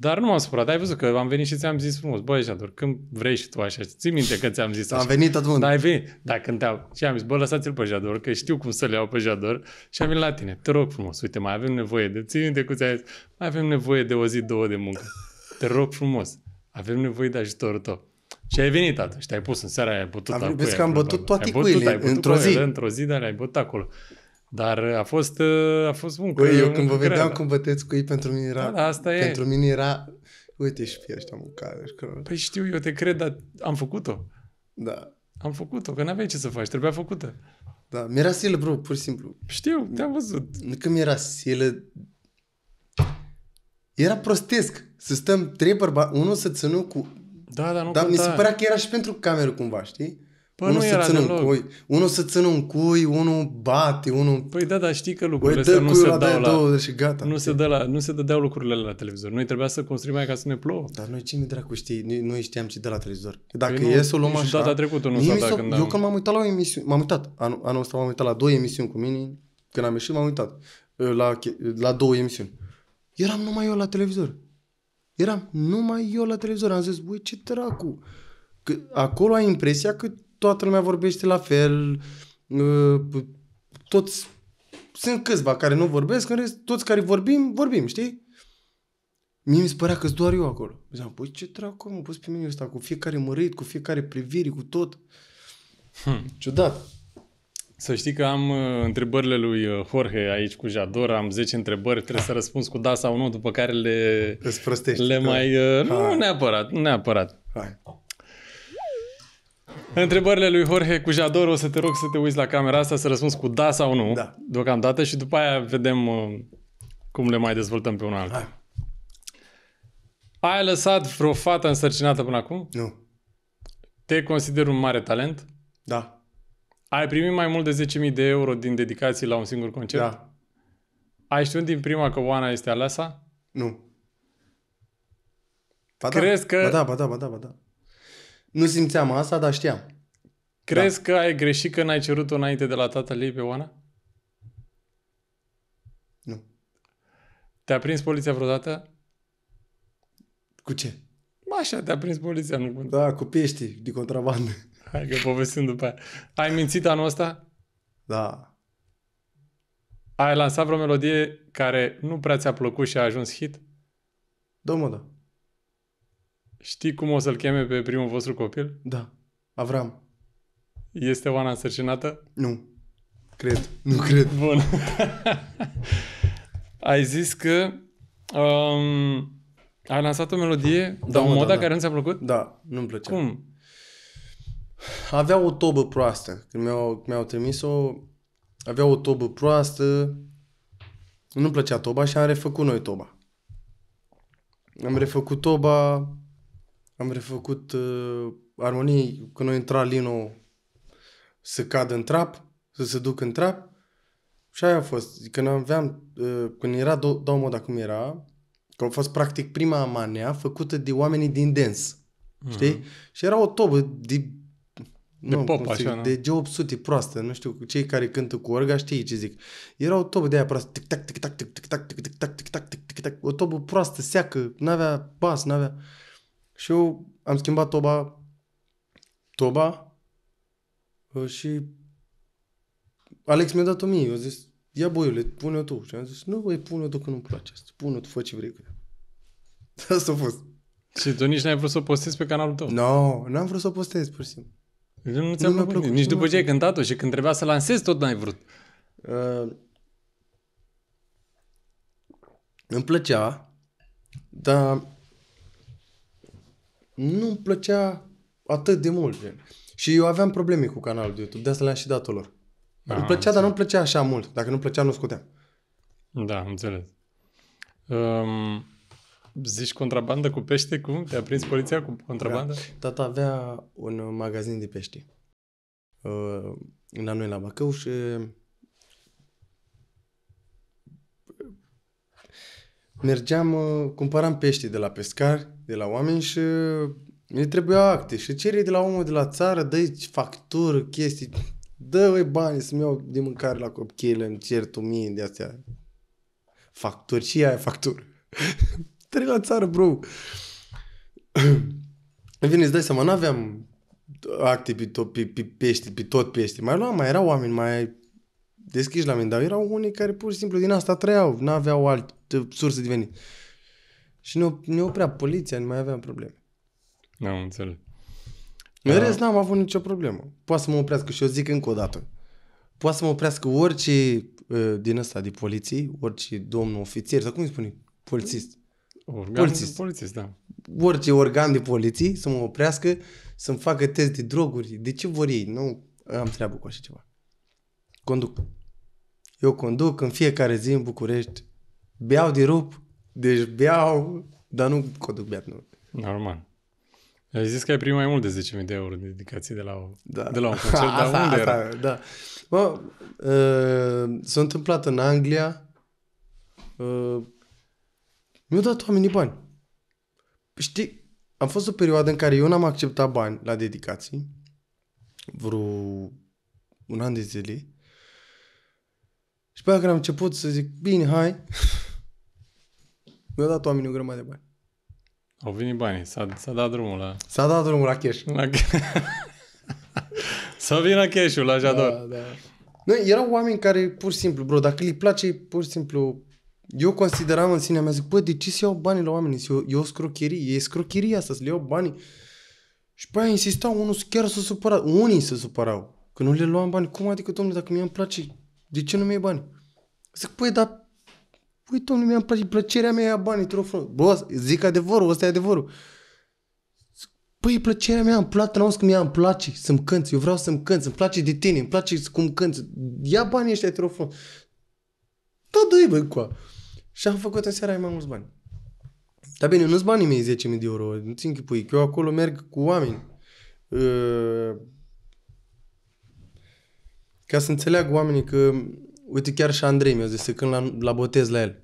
Dar nu m-am supărat, ai văzut că am venit și ți-am zis frumos, băi, Jador, când vrei și tu așa, ții minte că ți-am zis așa. Am venit tot Da, ai venit. Da, când te-am... Și am zis, bă, lăsați-l pe Jador, că știu cum să l iau pe Jador. Și am venit la tine, te rog frumos, uite, mai avem nevoie de, ții minte cu ți zis, mai avem nevoie de o zi, două de muncă. Te rog frumos, avem nevoie de ajutorul tău. Și ai venit atunci, te-ai pus în seara, ai bătut am, acolo. Vezi că am bătut toate cuile într-o zi. Într-o zi, dar ai bătut acolo. Dar a fost, ă, a fost bun. Păi, eu când vă vedeam grea, da. cum băteți cu ei, pentru mine era... Da, da asta e. Pentru mine era... Uite și fie ăștia mâncare. Păi știu, eu te cred, dar am făcut-o. Da. Am făcut-o, că n-aveai ce să faci, trebuia făcută. Da, mi-era silă, bro, pur și simplu. Știu, te-am văzut. Nu că mi-era silă... Era prostesc să stăm trei bărbați, unul să țină cu... Da, da, nu Dar mi se părea că era și pentru cameră cumva, știi? Păi unul nu era țină deloc. Un cui, unul să țină un cui, unul bate, unul... Păi da, dar știi că păi lucrurile păi, nu se dau la... Două și gata. Nu se, dă la, nu se dădeau lucrurile la televizor. Noi trebuia să construim mai ca să ne plouă. Dar noi cine dracu știi? Noi, știam ce de la televizor. Păi Dacă păi e să o luăm așa... data trecută nu s-a dat când Eu am... când m-am uitat la o emisiune... M-am uitat. Anul, anul ăsta m-am uitat la două emisiuni cu mine. Când am ieșit m-am uitat. Ă, la, la două emisiuni. Eram numai eu la televizor. Eram numai eu la televizor. Am zis, băi, ce dracu? Că acolo ai impresia că toată lumea vorbește la fel, uh, toți, sunt câțiva care nu vorbesc, în rest, toți care vorbim, vorbim, știi? Mie mi se părea că doar eu acolo. Ziceam, păi ce dracu am pus pe mine ăsta, cu fiecare mărit, cu fiecare privire, cu tot. Hmm. Ciudat. Să știi că am uh, întrebările lui uh, Jorge aici cu Jador, am 10 întrebări, trebuie să răspunzi cu da sau nu, după care le, Îți prostești, le da. mai... Uh, nu, neapărat, neapărat. Hai. Întrebările lui Jorge cu Jador, o să te rog să te uiți la camera asta, să răspunzi cu da sau nu, da. deocamdată, și după aia vedem uh, cum le mai dezvoltăm pe un altul. Ai lăsat vreo fată însărcinată până acum? Nu. Te consideri un mare talent? Da. Ai primit mai mult de 10.000 de euro din dedicații la un singur concert? Da. Ai știut din prima că Oana este aleasa? Nu. Ba da, Crezi că... Ba da, ba da, ba da, ba da. Nu simțeam asta, dar știam. Crezi da. că ai greșit că n-ai cerut-o înainte de la tatăl ei pe Oana? Nu. Te-a prins poliția vreodată? Cu ce? Așa, te-a prins poliția, nu Da, cu pești, de contrabandă. Hai că povestim după aia. Ai mințit anul ăsta? Da. Ai lansat vreo melodie care nu prea ți-a plăcut și a ajuns hit? Da, mă, da. Știi cum o să-l cheme pe primul vostru copil? Da. Avram. Este Oana însărcinată? Nu. Cred. Nu cred. Bun. Ai zis că um, ai lansat o melodie, da, dar o moda da, da. care nu ți-a plăcut? Da, nu-mi plăcea. Cum? Avea o tobă proastă. Când mi-au, mi-au trimis-o, avea o tobă proastă, nu-mi plăcea toba și am refăcut noi toba. Am refăcut toba, am refăcut uh, armonii când noi intra Lino să cadă în trap, să se duc în trap. Și aia a fost. Când aveam, uh, când era do- două moda cum era, că a fost practic prima manea făcută de oamenii din dens, Mm-hmm. Știi? Și era o tobă de de nu, pop, așa, De G800 proastă, nu știu, cei care cântă cu orga știi ce zic. Era o tobă de aia proastă, tic tac tic tac tic tac tic tac tic tac tic tac tic tac, o tobă proastă, seacă, n-avea bas, n-avea... Și eu am schimbat toba, toba uh, și Alex mi-a dat-o mie. Eu zis, ia boiule, pune-o tu. Și am zis, nu, voi pune-o tu că nu-mi place asta. Pune-o tu, fă ce vrei cu ea. Asta a fost. Și tu nici n-ai vrut să o postezi pe canalul tău? Nu, no, n-am vrut să o postez, pur și simplu. nu ți-a nu plăcut, plăcut. Nici după ce ai cântat-o și când trebuia să lansezi, tot n-ai vrut. Uh, îmi plăcea, dar nu îmi plăcea atât de mult. Gen. Și eu aveam probleme cu canalul de YouTube, de asta le-am și dat lor. Da, îmi ah, plăcea, dar nu plăcea așa mult. Dacă nu plăcea, nu scuteam. Da, înțeles. Um, zici contrabandă cu pește? Cum? Te-a prins poliția cu contrabandă? Da. Tata avea un magazin de pește. Uh, la noi la Bacău și uh, mergeam, uh, cumpăram pește de la pescari de la oameni și uh, ne trebuia acte. Și cere de la omul de la țară, dă factură, chestii, dă bani să-mi iau de mâncare la copchile, îmi cer tu mie de astea. Facturi, și aia factură. Trei la țară, bro. În fine, îți dai seama, n-aveam acte pe, tot, pe, pe pește, pe tot pește. Mai luam, mai erau oameni mai deschiși la mine, dar erau unii care pur și simplu din asta trăiau, n-aveau altă uh, sursă de venit. Și ne, ne oprea poliția, nu mai aveam probleme. Nu, am înțeles. În uh... rest, n-am avut nicio problemă. Poate să mă oprească și eu zic încă o dată. Poate să mă oprească orice ă, din ăsta de poliții, orice domn ofițer, sau cum îi spune, polițist. Organ polițist. de polițist, da. Orice organ de poliții să mă oprească, să-mi facă test de droguri, de ce vor ei, nu am treabă cu așa ceva. Conduc. Eu conduc în fiecare zi în București, beau de rup, deci beau, dar nu conduc beat, nu. Normal. Ai zis că ai primit mai mult de 10.000 de euro de dedicație de la, o, da. de la un concert, dar asta, unde asta, era? Da. Bă, uh, s-a întâmplat în Anglia, uh, mi-au dat oamenii bani. Știi, am fost o perioadă în care eu n-am acceptat bani la dedicații, vreo un an de zile, și pe aia când am început să zic, bine, hai, mi a dat oamenii o grămadă de bani. Au venit banii, s-a, s-a dat drumul la... S-a dat drumul la cash. La... să vină cash-ul la Jador. Da, da. Nu, erau oameni care pur și simplu, bro, dacă li place, pur și simplu, eu consideram în mi-a zis, bă, de ce se iau banii la oameni? eu eu scrocherii, e scrocherii asta, să le iau banii. Și pe aia insistau, unul chiar să supăra, unii se supărau, că nu le luam bani. Cum adică, domnule, dacă mi am place, de ce nu mi-ai bani? Zic, păi, dar Păi, domnule, mi-am plăcut, plăcerea mea e a banii, te rog frumos. Bă, zic adevărul, ăsta e adevărul. Păi, e plăcerea mea, îmi place, n-auzi că mie îmi place să-mi cânti, eu vreau să-mi cânt, îmi place de tine, îmi place cum cânti. Ia banii ăștia, te rog frumos. Da, dă-i, bă, cu Și am făcut în seara mai mulți bani. Dar bine, nu-ți banii mei 10.000 de euro, nu-ți închipui, că eu acolo merg cu oameni. Uh, ca să înțeleagă oamenii că Uite, chiar și Andrei mi-a zis când la, la botez la el.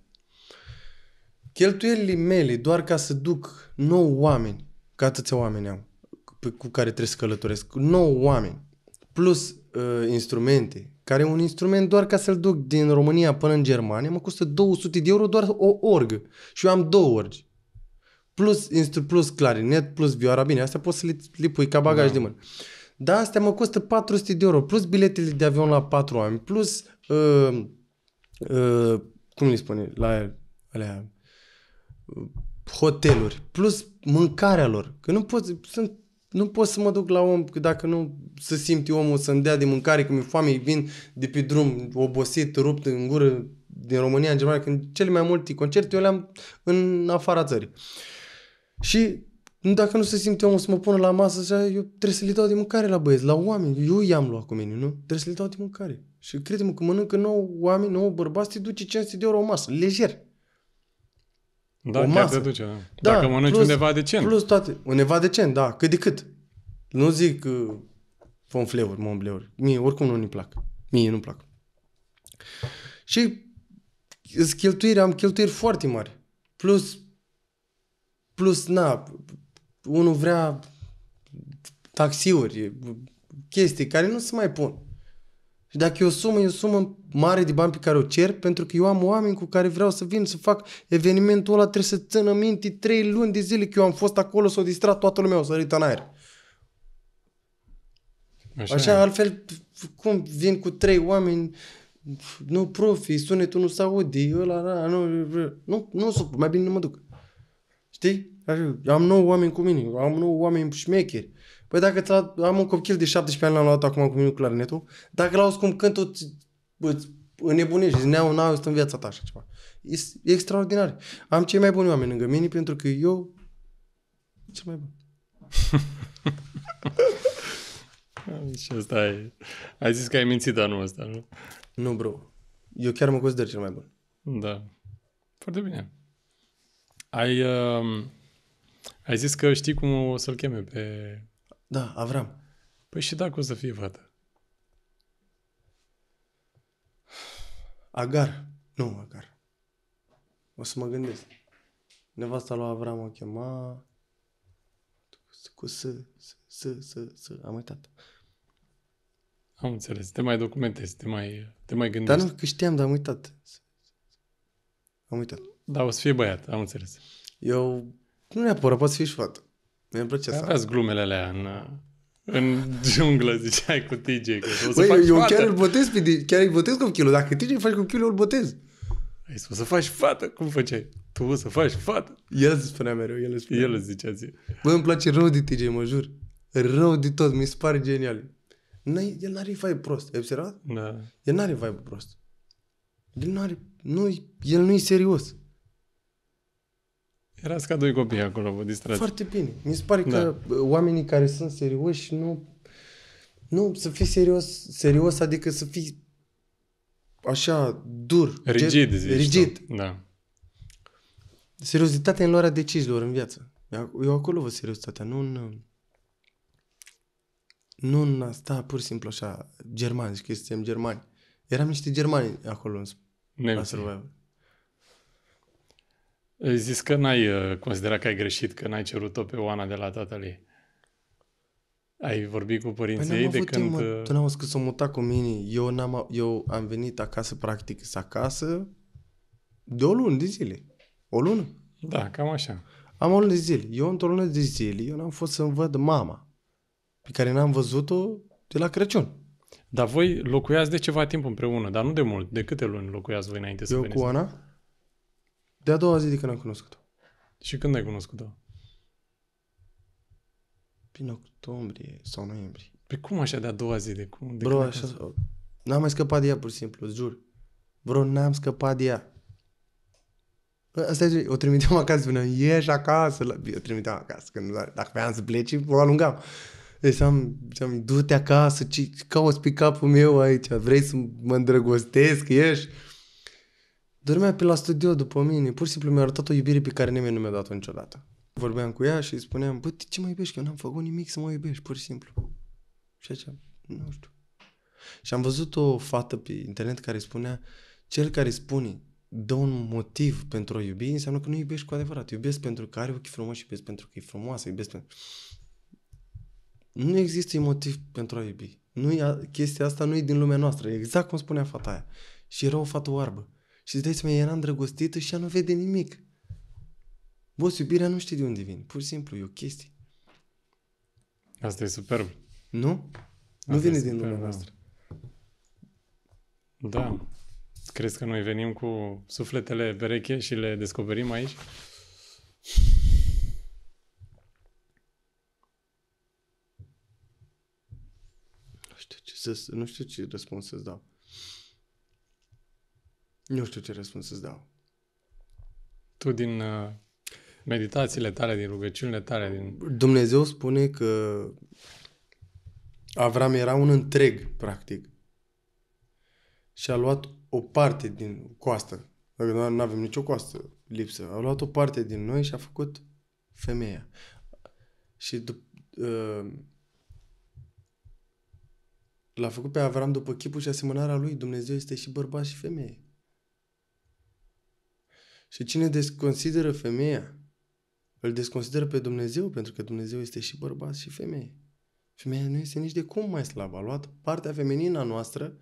Cheltuielile mele doar ca să duc nou oameni, că atâția oameni am, cu care trebuie să călătoresc, nou oameni, plus uh, instrumente, care un instrument doar ca să-l duc din România până în Germania, mă costă 200 de euro doar o orgă. Și eu am două orgi. Plus, instru- plus clarinet, plus vioara, bine, astea poți să le, le pui ca bagaj da. de mână. Dar astea mă costă 400 de euro, plus biletele de avion la 4 oameni, plus Ehm, ehm, cum îi spune, la alea, hoteluri, plus mâncarea lor. Că nu pot, sunt, nu pot să mă duc la om că dacă nu să simte omul să-mi dea de mâncare, că mi-e foame, vin de pe drum, obosit, rupt în gură, din România în Germania, când cele mai multe concerte eu le-am în afara țării. Și dacă nu se simte omul să mă pună la masă, așa, eu trebuie să le dau de mâncare la băieți, la oameni. Eu i-am luat cu mine, nu? Trebuie să le dau de mâncare. Și credem că mănâncă nou oameni, nou bărbați, te duce 500 de euro o masă, lejer. Da, o masă. chiar te duce, da. da Dacă mănânci plus, undeva decent. Plus toate, undeva decent, da, cât de cât. Nu zic uh, fonfleuri, mombleuri. Mie oricum nu-mi plac. Mie nu-mi plac. Și cheltuieri, am cheltuiri foarte mari. Plus, plus, na, unul vrea taxiuri, chestii care nu se mai pun. Și dacă e o sumă, e o sumă mare de bani pe care o cer, pentru că eu am oameni cu care vreau să vin să fac evenimentul ăla, trebuie să țină minte trei luni de zile că eu am fost acolo, s o distrat toată lumea, o sărit în aer. Așa, Așa altfel, cum vin cu trei oameni, nu, profi, sunetul nu se aude, ăla, ăla, nu, nu, nu, mai bine nu mă duc. Știi? Așa, am nou oameni cu mine, am nou oameni șmecheri. Păi dacă ți am un copil de 17 ani, l-am luat acum cu mine clarinetul, dacă l-auzi cum cântă, îți, îți înnebunești, zi, neau, n-au în viața ta așa ceva. E extraordinar. Am cei mai buni oameni lângă mine pentru că eu cel mai bun. și asta e... Ai zis că ai mințit anul ăsta, nu? Nu, bro. Eu chiar mă consider cel mai bun. Da. Foarte bine. Ai, uh, ai zis că știi cum o să-l cheme pe da, Avram. Păi și dacă o să fie fată? Agar. Nu, Agar. O să mă gândesc. Nevasta lui Avram o chema cu S, S, S, S, S. Am uitat. Am înțeles. Te mai documentezi, te mai, te mai gândești. Dar nu, că știam, dar am uitat. Am uitat. Da, o să fie băiat, am înțeles. Eu nu neapărat, poate să fie și fată mi plăcut asta. Aveați glumele alea în, în junglă, ziceai cu TJ. Că Băi, eu chiar îl botez pe chiar îi botez cu kilo Dacă TJ faci cu kilo, îl botez. Ai spus să faci fată? Cum făceai? Tu o să faci fată? El îți spunea mereu, el îți spunea. El îți zicea ție. Bă, îmi place rău de TJ, mă jur. Rău de tot, mi se pare genial. n el n-are vibe prost, ai observat? Da. El n-are vibe prost. El nu are nu, el nu e serios. Erați ca doi copii acolo, vă distrați. Foarte bine. Mi se pare da. că oamenii care sunt serioși nu... Nu, să fii serios, serios adică să fii așa dur. Rigid, ger, zici Rigid. Tu. Da. Seriozitatea în luarea deciziilor în viață. Eu acolo văd seriozitatea, nu în... Nu în asta, pur și simplu așa, germani, că suntem germani. Eram niște germani acolo în Nemții. Survivor. Ai zis că n-ai uh, considerat că ai greșit, că n-ai cerut-o pe Oana de la tatăl ei. Ai vorbit cu păi părinții păi ei de când... Mă, tu n-am că s-o mutat cu mine. Eu, n-am, eu am venit acasă, practic, să acasă de o lună de zile. O lună? Da, cam așa. Am o lună de zile. Eu într-o lună de zile, eu n-am fost să-mi văd mama, pe care n-am văzut-o de la Crăciun. Dar voi locuiați de ceva timp împreună, dar nu de mult. De câte luni locuiați voi înainte să eu veniți? Eu cu Ana? De-a doua zi de când am cunoscut-o. Și când ai cunoscut-o? Prin octombrie sau noiembrie. Pe păi cum așa de-a doua zi? De cum, de Bro, așa... N-am mai scăpat de ea, pur și simplu, îți jur. Bro, n-am scăpat de ea. Asta e, o trimiteam acasă, spuneam, ieși acasă. La... Eu trimiteam acasă, când, dacă vreau să pleci, o alungam. Deci am, am du-te acasă, ce cauți pe capul meu aici, vrei să mă îndrăgostesc, ieși. Dormea pe la studio după mine, pur și simplu mi-a arătat o iubire pe care nimeni nu mi-a dat-o niciodată. Vorbeam cu ea și îi spuneam, bă, ce mă iubești? Că eu n-am făcut nimic să mă iubești, pur și simplu. Și așa, nu știu. Și am văzut o fată pe internet care spunea, cel care spune, dă un motiv pentru a iubi, înseamnă că nu iubești cu adevărat. Iubesc pentru că are frumos frumoși, iubesc pentru că e frumoasă, iubesc pentru... Nu există motiv pentru a iubi. Nu e, chestia asta nu e din lumea noastră. exact cum spunea fata aia. Și era o fată oarbă. Și îți dai seama, era îndrăgostită și ea nu vede nimic. Boss, iubirea nu știe de unde vine. Pur și simplu, e o chestie. Asta e superb. Nu? Asta nu vine din lumea da. noastră. Da. Crezi că noi venim cu sufletele pereche și le descoperim aici? Nu știu ce, să, nu știu ce răspuns să-ți dau. Nu știu ce răspuns să-ți dau. Tu din uh, meditațiile tale, din rugăciunile tale, din... Dumnezeu spune că Avram era un întreg, practic. Și a luat o parte din coastă. Dacă nu avem nicio coastă lipsă. A luat o parte din noi și a făcut femeia. Și după, uh, l-a făcut pe Avram după chipul și asemănarea lui. Dumnezeu este și bărbat și femeie. Și cine desconsideră femeia, îl desconsideră pe Dumnezeu, pentru că Dumnezeu este și bărbat și femeie. Femeia nu este nici de cum mai slabă. A luat partea feminină a noastră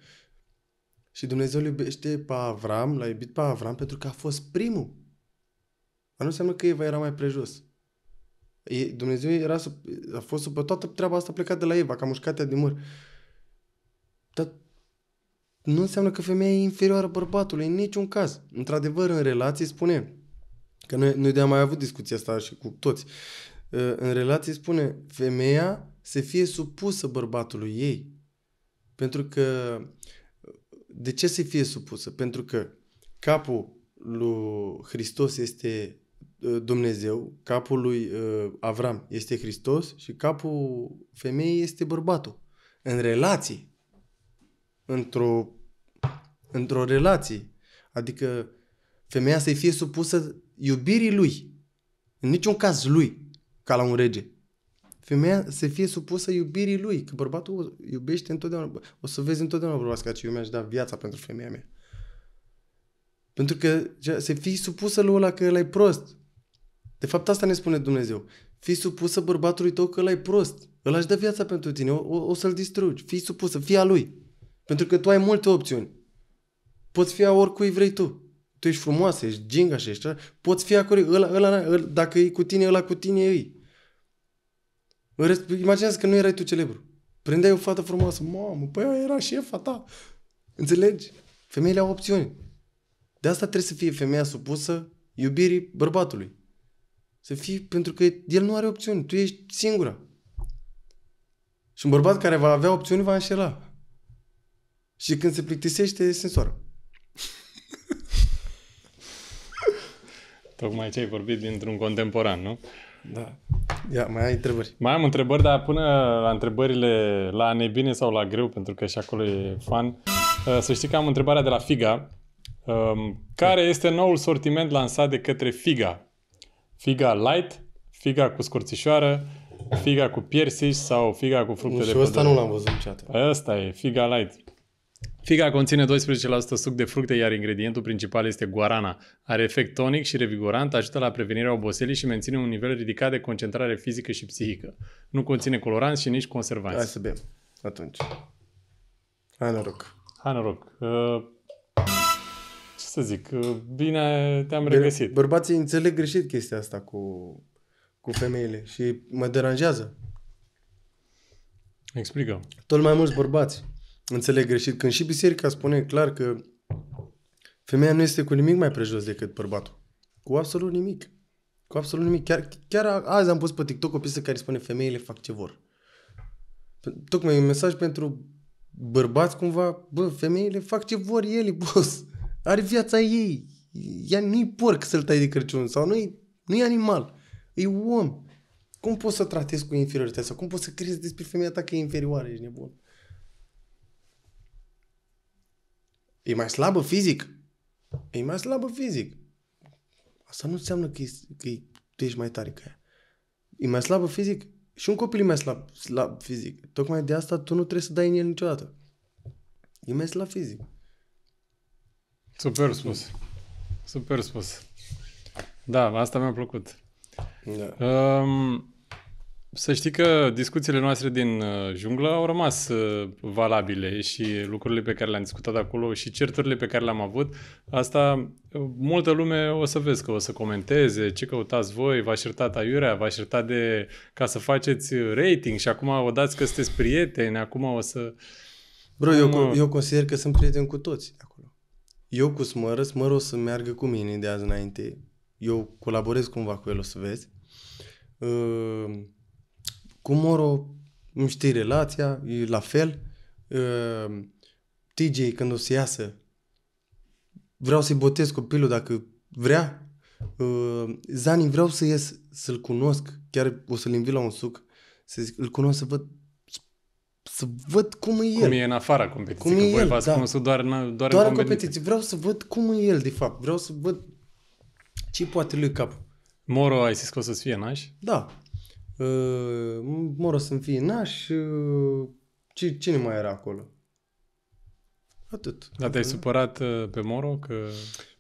și Dumnezeu iubește pe Avram, l-a iubit pe Avram pentru că a fost primul. Dar nu înseamnă că Eva era mai prejos. Dumnezeu era, a fost sub toată treaba asta plecat de la Eva, ca mușcatea din măr. Dar nu înseamnă că femeia e inferioară bărbatului, în niciun caz. Într-adevăr, în relații spune, că noi, noi de-am mai avut discuția asta și cu toți, uh, în relații spune, femeia să fie supusă bărbatului ei. Pentru că, de ce să fie supusă? Pentru că capul lui Hristos este uh, Dumnezeu, capul lui uh, Avram este Hristos și capul femeii este bărbatul. În relații, într-o, într-o relație. Adică femeia să-i fie supusă iubirii lui. În niciun caz lui, ca la un rege. Femeia să fie supusă iubirii lui, că bărbatul o iubește întotdeauna. O să vezi întotdeauna bărbați ca ce eu mi-aș da viața pentru femeia mea. Pentru că să fii supusă lui ăla că ăla prost. De fapt asta ne spune Dumnezeu. Fii supusă bărbatului tău că ăla prost. Îl aș da viața pentru tine, o, o, o să-l distrugi. Fii supusă, fii a lui. Pentru că tu ai multe opțiuni. Poți fi a oricui vrei tu. Tu ești frumoasă, ești și ești... Poți fi acolo, ăla, ăla, ăla, dacă e cu tine, ăla cu tine îi. imaginează că nu erai tu celebru. Prindeai o fată frumoasă. Mamă, păi aia era șefa ta. Înțelegi? Femeile au opțiuni. De asta trebuie să fie femeia supusă iubirii bărbatului. Să fii, pentru că el nu are opțiuni. Tu ești singura. Și un bărbat care va avea opțiuni va înșela. Și când se plictisește, e sensoră. Tocmai ce ai vorbit dintr-un contemporan, nu? Da. Ia, mai ai întrebări. Mai am întrebări, dar până la întrebările la nebine sau la greu, pentru că și acolo e fan. Uh, să știi că am întrebarea de la Figa. Um, care este noul sortiment lansat de către Figa? Figa Light, Figa cu scurțișoară, Figa cu piersici sau figa cu fructe de pădure. Și ăsta nu l-am văzut niciodată. Ăsta e, figa light. Figa conține 12% suc de fructe, iar ingredientul principal este guarana. Are efect tonic și revigorant, ajută la prevenirea oboselii și menține un nivel ridicat de concentrare fizică și psihică. Nu conține coloranți și nici conservanți. Hai să bem atunci. Hai noroc. Hai noroc. Uh, ce să zic, uh, bine te-am regăsit. Bărbații înțeleg greșit chestia asta cu, cu femeile și mă deranjează. Explică. Tot mai mulți bărbați înțeleg greșit. Când și biserica spune clar că femeia nu este cu nimic mai prejos decât bărbatul. Cu absolut nimic. Cu absolut nimic. Chiar, chiar azi am pus pe TikTok o piesă care spune femeile fac ce vor. Tocmai un mesaj pentru bărbați cumva, bă, femeile fac ce vor ele, boss. Are viața ei. Ea nu-i porc să-l tai de Crăciun sau nu-i, nu-i animal. E om. Cum poți să tratezi cu inferioritatea cum poți să crezi despre femeia ta că e inferioară, ești nebun? E mai slabă fizic? E mai slabă fizic. Asta nu înseamnă că, e, că e, tu ești mai tare ca ea. E mai slabă fizic? Și un copil e mai slab, slab fizic. Tocmai de asta tu nu trebuie să dai în el niciodată. E mai slab fizic. Super spus. Super spus. Da, asta mi-a plăcut. Da. Um, să știi că discuțiile noastre din uh, junglă au rămas uh, valabile și lucrurile pe care le-am discutat acolo și certurile pe care le-am avut. Asta uh, multă lume o să vezi că o să comenteze ce căutați voi, v-aș iertat aiurea, v-aș de ca să faceți rating și acum o dați că sunteți prieteni, acum o să... Bro, eu, eu consider că sunt prieten cu toți acolo. Eu cu Smără, Smără o să meargă cu mine de azi înainte. Eu colaborez cumva cu el, o să vezi. Uh cu Moro îmi știi relația, e la fel. Uh, ehm, TJ când o să iasă, vreau să-i botez copilul dacă vrea. Uh, Zani, vreau să ies să-l cunosc, chiar o să-l invit la un suc, să zic, îl cunosc să văd să văd cum e el. Cum e în afara competiției, cum că e voi el, v-ați da. cunoscut doar, în, doar, doar în competiție. Vreau să văd cum e el, de fapt. Vreau să văd ce poate lui cap. Moro, ai zis că o să fie naș? Da. Ă, rog, să-mi fie naș, ă, cine mai era acolo? Atât. Dar te-ai supărat ă, pe Moro că...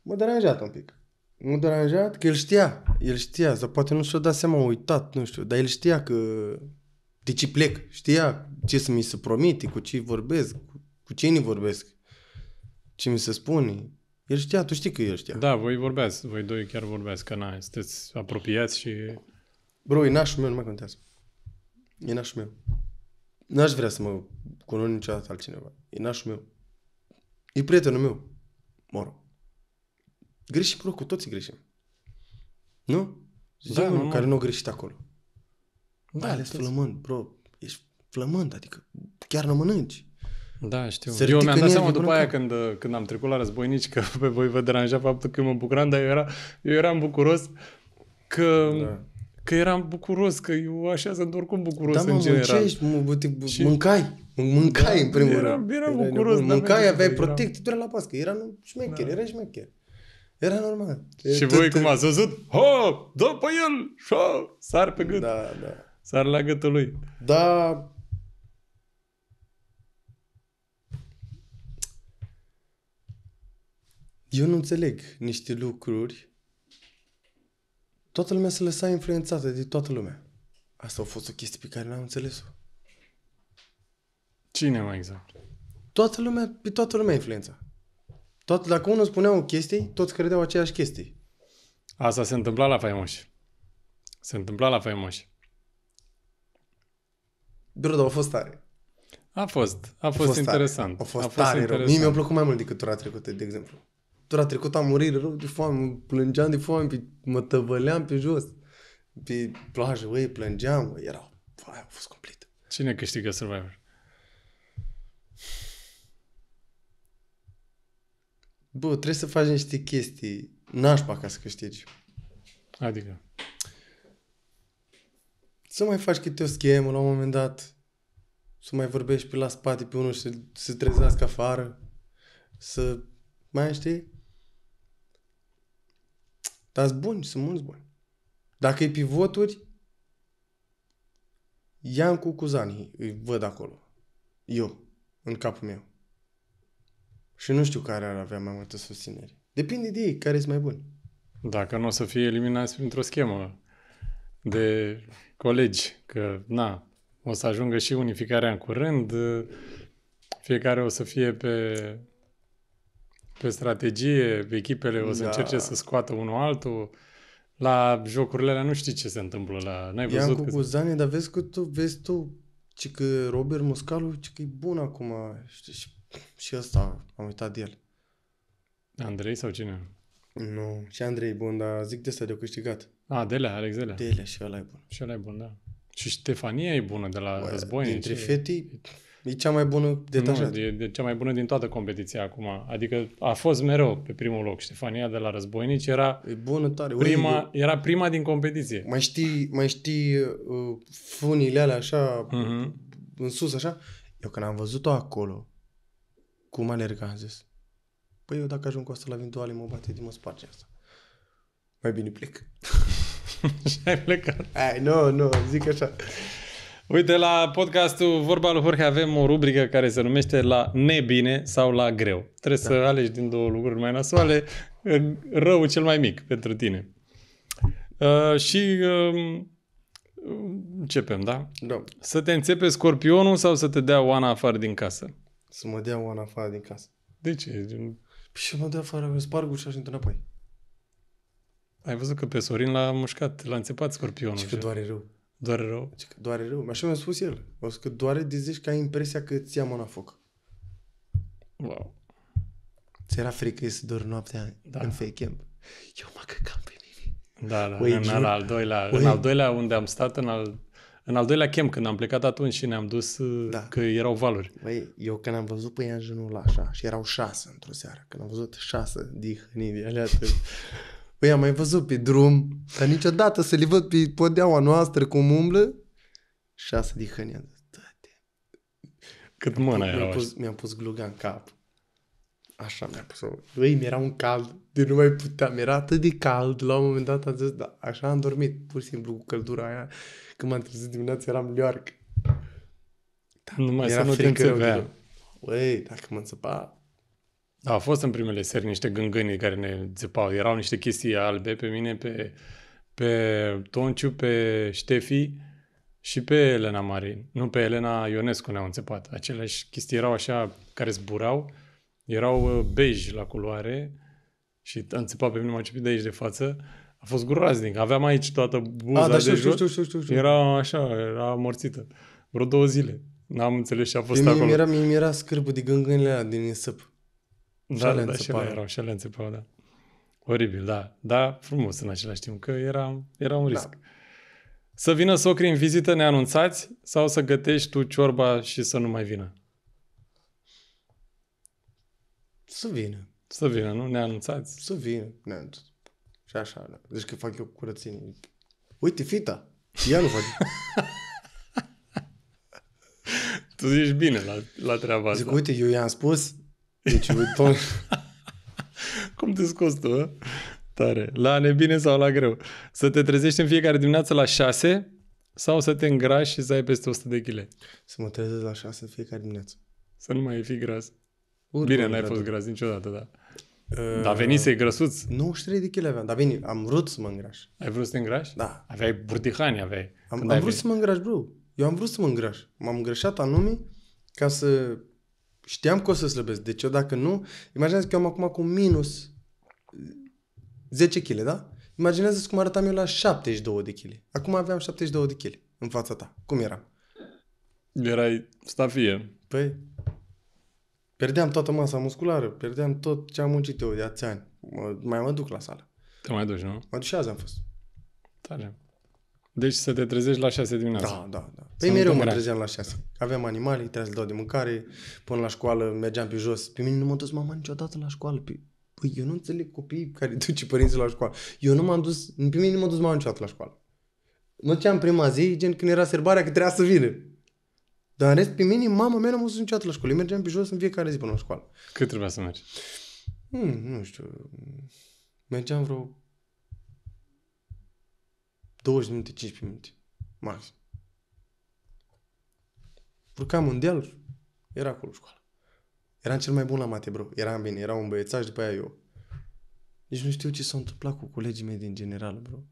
M-a deranjat un pic. M-a deranjat că el știa, el știa, dar poate nu și-a dat seama, a uitat, nu știu, dar el știa că de ce plec, știa ce să mi se promite, cu ce vorbesc, cu cine vorbesc, ce mi se spune. El știa, tu știi că el știa. Da, voi vorbeați, voi doi chiar vorbeați, că na, sunteți apropiați și Bro, e nașul meu, nu mai contează. E nașul meu. N-aș vrea să mă cunosc niciodată altcineva. E nașul meu. E prietenul meu. mor. Greșim, bro, cu toții greșim. Nu? da, nu, care nu a greșit acolo. Da, ales flămând, bro. Ești flămând, adică chiar nu mănânci. Da, știu. Se eu mi-am dat seama după aia când, când am trecut la războinici că pe voi vă deranja faptul că mă bucuram, dar eu, era, eu eram bucuros că da că eram bucuros, că eu așa sunt oricum bucuros da, mă, în general. Da, mă, te, și... mâncai, mâncai da, în primul era, rând. Eram era bucuros. Era da, mâncai, aveai era... protecție, tu la pască, era șmecher, da. era șmecher. Era normal. Și voi cum ați văzut? Ho, dă pe el, șo, sar pe gât. Da, da. Sar la gâtul lui. Da, Eu nu înțeleg niște lucruri toată lumea se lăsa influențată de toată lumea. Asta a fost o chestie pe care n-am înțeles-o. Cine mai exact? Toată lumea, pe toată lumea influența. Toată, dacă unul spunea o chestie, toți credeau aceeași chestie. Asta se întâmpla la faimoși. Se întâmpla la faimoși. Bro, dar a fost tare. A fost. A fost, a fost interesant. Tare. A fost, a fost tare. Interesant. Mie mi-a plăcut mai mult decât tura trecută, de exemplu. Tura trecută am murit rău de foame, plângeam de foame, pe, mă tăvăleam pe jos. Pe plajă, băi, plângeam, bă, era, bă, a fost complet. Cine câștigă Survivor? Bă, trebuie să faci niște chestii nașpa ca să câștigi. Adică? Să mai faci câte o schemă la un moment dat, să mai vorbești pe la spate pe unul și să se trezească afară, să mai știi? Dar sunt buni, sunt mulți buni. Dacă e pivoturi, Iancu Cuzani îi văd acolo. Eu, în capul meu. Și nu știu care ar avea mai multă susținere. Depinde de ei, care sunt mai buni. Dacă nu o să fie eliminați printr-o schemă de colegi, că, na, o să ajungă și unificarea în curând, fiecare o să fie pe pe strategie, echipele o să da. încerce să scoată unul altul. La jocurile alea nu știi ce se întâmplă. La... N-ai văzut Iancu că... Guzane, dar vezi că tu, vezi tu, ce că Robert Muscalu, ce că e bun acum. Știi, și, și ăsta, am uitat de el. Andrei sau cine? Nu, și Andrei e bun, dar zic de asta de câștigat. A, Delea, Alex Delea. Delea și ăla e bun. Și ăla e bun, da. Și Ștefania e bună de la Războinici. Dintre fetii, E cea mai bună detajată. Nu, e, e cea mai bună din toată competiția acum. Adică a fost mereu pe primul loc. Ștefania de la Războinici era, e bună, tare. Prima, Ui, era prima din competiție. Mai știi, mai știi uh, funile alea așa, uh-huh. în sus așa? Eu când am văzut-o acolo, cum alerga, am zis, păi eu dacă ajung cu asta la vintuale, mă bate din mă sparge asta. Mai bine plec. și ai plecat. Ai, nu, no, nu, no, zic așa. Uite, la podcastul Vorba lui Jorge avem o rubrică care se numește La nebine sau la greu. Trebuie da. să alegi din două lucruri mai nasoale rău cel mai mic pentru tine. Uh, și uh, începem, da? Da. Să te înțepe scorpionul sau să te dea Oana afară din casă? Să mă dea Oana afară din casă. De ce? Păi și mă dea afară, eu sparg ușa și intru înapoi. Ai văzut că pe Sorin l-a mușcat, l-a înțepat scorpionul. Și că doare rău. Doare rău. Zic, doare rău. Așa mi-a spus el. O să că doare de zici că ai impresia că ți ia mâna foc. Wow. Ți era frică să dormi noaptea da. în fake camp. Eu mă căcam pe mine. Da, da. Oi, în, al, al doilea, Oi. în al doilea unde am stat, în al, în al doilea camp, când am plecat atunci și ne-am dus, uh, da. că erau valuri. Băi, eu când am văzut pe ea în genul așa și erau șase într-o seară, când am văzut șase dihnii de alea, Păi am mai văzut pe drum, dar niciodată să l văd pe podeaua noastră cum umblă. Șase de hâni am zis, Cât mâna mi-am pus, mi-am pus gluga în cap. Așa mi a pus-o. Băi, mi-era un cald, de nu mai puteam, mi-era atât de cald. La un moment dat am zis, da, așa am dormit, pur și simplu cu căldura aia. Când m-am trezit dimineața eram lioarc. Da, mai să nu te înțepeam. Băi, dacă mă înțepa, da, au fost în primele seri niște gângâni care ne țipau. Erau niște chestii albe pe mine, pe, pe Tonciu, pe Ștefi și pe Elena Marin. Nu, pe Elena Ionescu ne-au înțepat. Aceleași chestii erau așa, care zburau, erau uh, bej la culoare și am pe mine, m-a de aici de față. A fost groaznic. Aveam aici toată buza A, ah, da, de știu, jos. Știu, știu, știu, știu. Era așa, era amorțită. Vreo două zile. N-am înțeles ce a fost mie acolo. Mi era, mie mi era scârbă de gângânile alea din săp. Da, da, da, și erau, și ele înțepau, da. Oribil, da. Da, frumos în același timp, că era, era un da. risc. Da. Să vină socrii în vizită neanunțați sau să gătești tu ciorba și să nu mai vină? Să vină. Să vină, nu? Neanunțați. Să vină. Neanunțați. Și așa. Da. Deci că fac eu curățenie. Uite, fita. Ea nu face. tu zici bine la, la treaba Zic, asta. Zic, uite, eu i-am spus, deci, ton... Cum te scos tu, ă? Tare. La nebine sau la greu. Să te trezești în fiecare dimineață la 6 sau să te îngrași și să ai peste 100 de kg. Să mă trezesc la 6 în fiecare dimineață. Să nu mai fi gras. Urmă Bine, n-ai fost gras niciodată, da. Uh, dar să-i grăsuț. 93 de kg aveam, dar veni, am vrut să mă îngraș. Ai vrut să te îngraș? Da. Aveai burtihani, aveai. Am, am vrut venit? să mă îngraș, bro. Eu am vrut să mă îngraș. M-am îngrășat anume ca să Știam că o să slăbesc. Deci eu dacă nu, imaginează că eu am acum cu minus 10 kg, da? imaginează cum arătam eu la 72 de kg. Acum aveam 72 de kg în fața ta. Cum eram? Erai stafie. Păi, Pierdeam toată masa musculară, pierdeam tot ce am muncit eu de ani. Mă, mai mă duc la sală. Te mai duci, nu? Mă duc și azi am fost. Tare. Deci să te trezești la 6 dimineața. Da, da, da. Păi mereu mă trezeam la 6. Aveam animale, trebuia să dau de mâncare, până la școală mergeam pe jos. Pe mine nu m-a dus mama niciodată la școală. Pe... Păi eu nu înțeleg copiii care duce părinții la școală. Eu nu m-am dus, pe mine nu m-a dus mama niciodată la școală. Mă duceam prima zi, gen când era serbarea, că trebuia să vină. Dar în rest, pe mine, mama mea nu m-a dus niciodată la școală. Eu mergeam pe jos în fiecare zi până la școală. Cât trebuia să mergi? Hmm, nu știu. Mergeam vreo 20 minute, 15 minute, maxim. Urcam în deal, era acolo școala. Eram cel mai bun la mate, bro. Eram bine, era un băiețaș, după aia eu. Deci nu știu ce s-a întâmplat cu colegii mei din general, bro.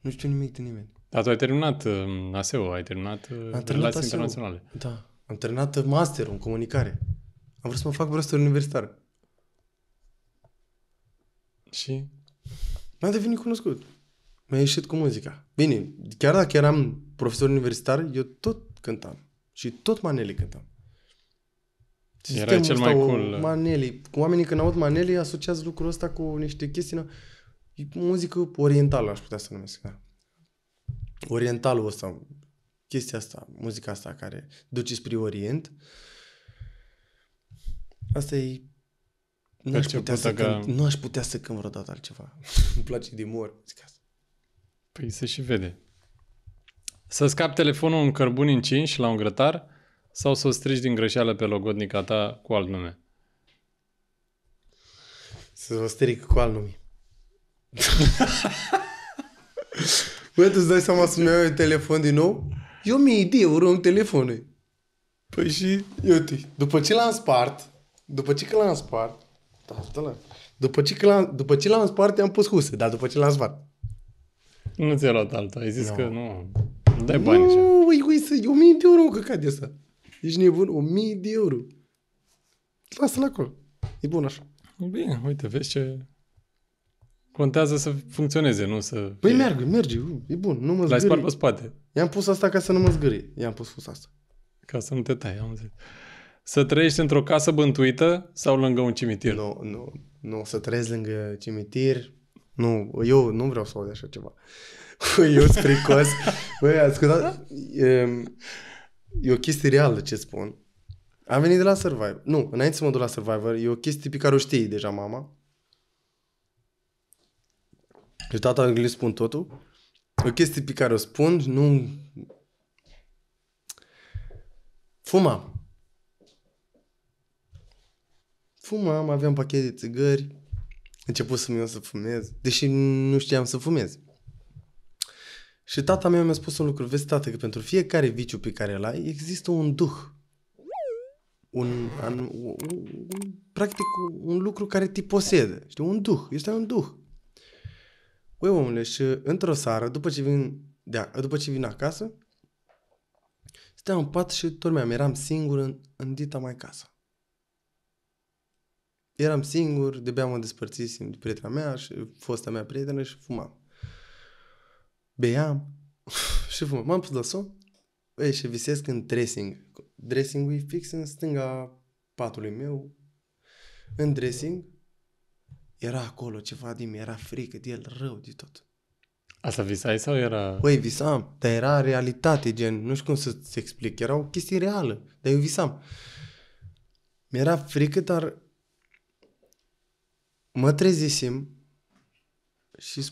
Nu știu nimic de nimeni. Dar tu ai terminat uh, um, ASEO, ai terminat uh, am relații ASEO. internaționale. Da, am terminat masterul în comunicare. Am vrut să mă fac profesor universitar. Și? N-am devenit cunoscut mi-a ieșit cu muzica. Bine, chiar dacă eram profesor universitar, eu tot cântam. Și tot maneli cântam. Era cel mai cool. Maneli. Cu oamenii când aud maneli. asociază lucrul ăsta cu niște chestii. Muzică orientală aș putea să numesc. Da. Orientalul ăsta. Chestia asta. Muzica asta care duce spre Orient. Asta e Nu aș putea, să cânt, nu aș putea să cânt vreodată altceva. Îmi place din mor muzica asta. Păi se și vede. Să scapi telefonul în cărbuni încinși la un grătar sau să o strici din greșeală pe logodnica ta cu alt nume? Să o stric cu alt nume. Bă, tu îți dai seama să-mi iau telefon din nou? Eu mi-e idee, urăm telefonul. Păi și, uite, după ce l-am spart, după ce că l-am spart, da, da, da, după ce, că l-am, după ce l-am spart, i-am pus huse, dar după ce l-am spart. Nu ți-a luat alta, ai zis no. că nu. Dai bani așa. Nu, ui, ui, să, 1000 de euro că cade asta. Ești nebun? 1000 de euro. Lasă-l acolo. E bun așa. Bine, uite, vezi ce... Contează să funcționeze, nu să... Păi fie... merge, merge, e bun, nu mă zgârie. L-ai spart pe spate. I-am pus asta ca să nu mă zgârie. I-am pus pus asta. Ca să nu te tai, am zis. Să trăiești într-o casă bântuită sau lângă un cimitir? Nu, nu, nu, să trăiesc lângă cimitir, nu, eu nu vreau să aud așa ceva. eu sunt fricos. Băi, ascultat, e, e o chestie reală ce spun. Am venit de la Survivor. Nu, înainte să mă duc la Survivor, e o chestie pe care o știe deja mama. Și tata îi spun totul. E o chestie pe care o spun, nu... Fumam. Fumam, aveam pachet de țigări, început să-mi să fumez, deși nu știam să fumez. Și tata mea mi-a spus un lucru, vezi tată, că pentru fiecare viciu pe care îl ai, există un duh. Un, un, un, practic un lucru care te posede, știi, un duh, Este un duh. Ui, omule, și într-o seară, după ce vin, de, după ce vin acasă, stăteam în pat și dormeam, eram singur în, în dita mai casă eram singur, de-abia mă despărțisem de prietena mea și fosta mea prietenă și fumam. Beam și fumam. M-am pus la somn ei, și visesc în dressing. Dressing-ul e fix în stânga patului meu. În dressing era acolo ceva din era frică de el, rău de tot. Asta visai sau era... Păi visam, dar era realitate, gen, nu știu cum să-ți explic, era o chestie reală, dar eu visam. Mi-era frică, dar mă trezisem și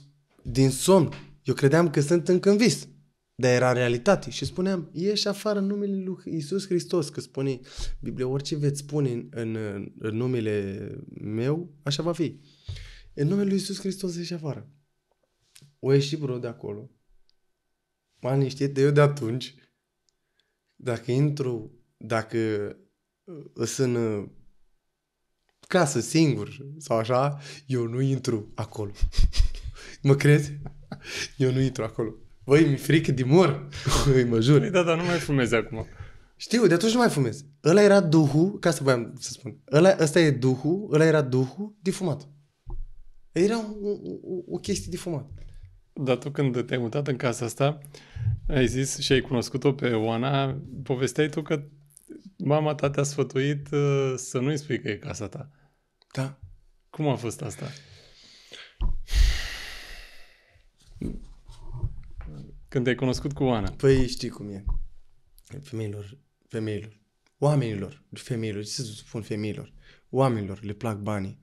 din somn. Eu credeam că sunt încă în vis. Dar era realitate și spuneam, ieși afară în numele lui Iisus Hristos, că spune Biblia, orice veți spune în, în, în numele meu, așa va fi. În numele lui Iisus Hristos ieși afară. O ieși bro de acolo. m a niște de eu de atunci. Dacă intru, dacă uh, sunt uh, casă, singur sau așa, eu nu intru acolo. mă crezi? Eu nu intru acolo. Băi, mi-e frică de mor. Îi mă jur. Păi da, dar nu mai fumezi acum. Știu, de atunci nu mai fumez. Ăla era duhul, ca să voiam să spun, ăla, ăsta e duhul, ăla era duhul de fumat. Era o, o, o chestie de fumat. Dar tu când te-ai mutat în casa asta, ai zis și ai cunoscut-o pe Oana, povesteai tu că mama ta te-a sfătuit uh, să nu-i spui că e casa ta. Da. Cum a fost asta? Când te-ai cunoscut cu Ana. Păi știi cum e. Femeilor, femeilor, oamenilor, femeilor, ce să spun femeilor? Oamenilor le plac banii.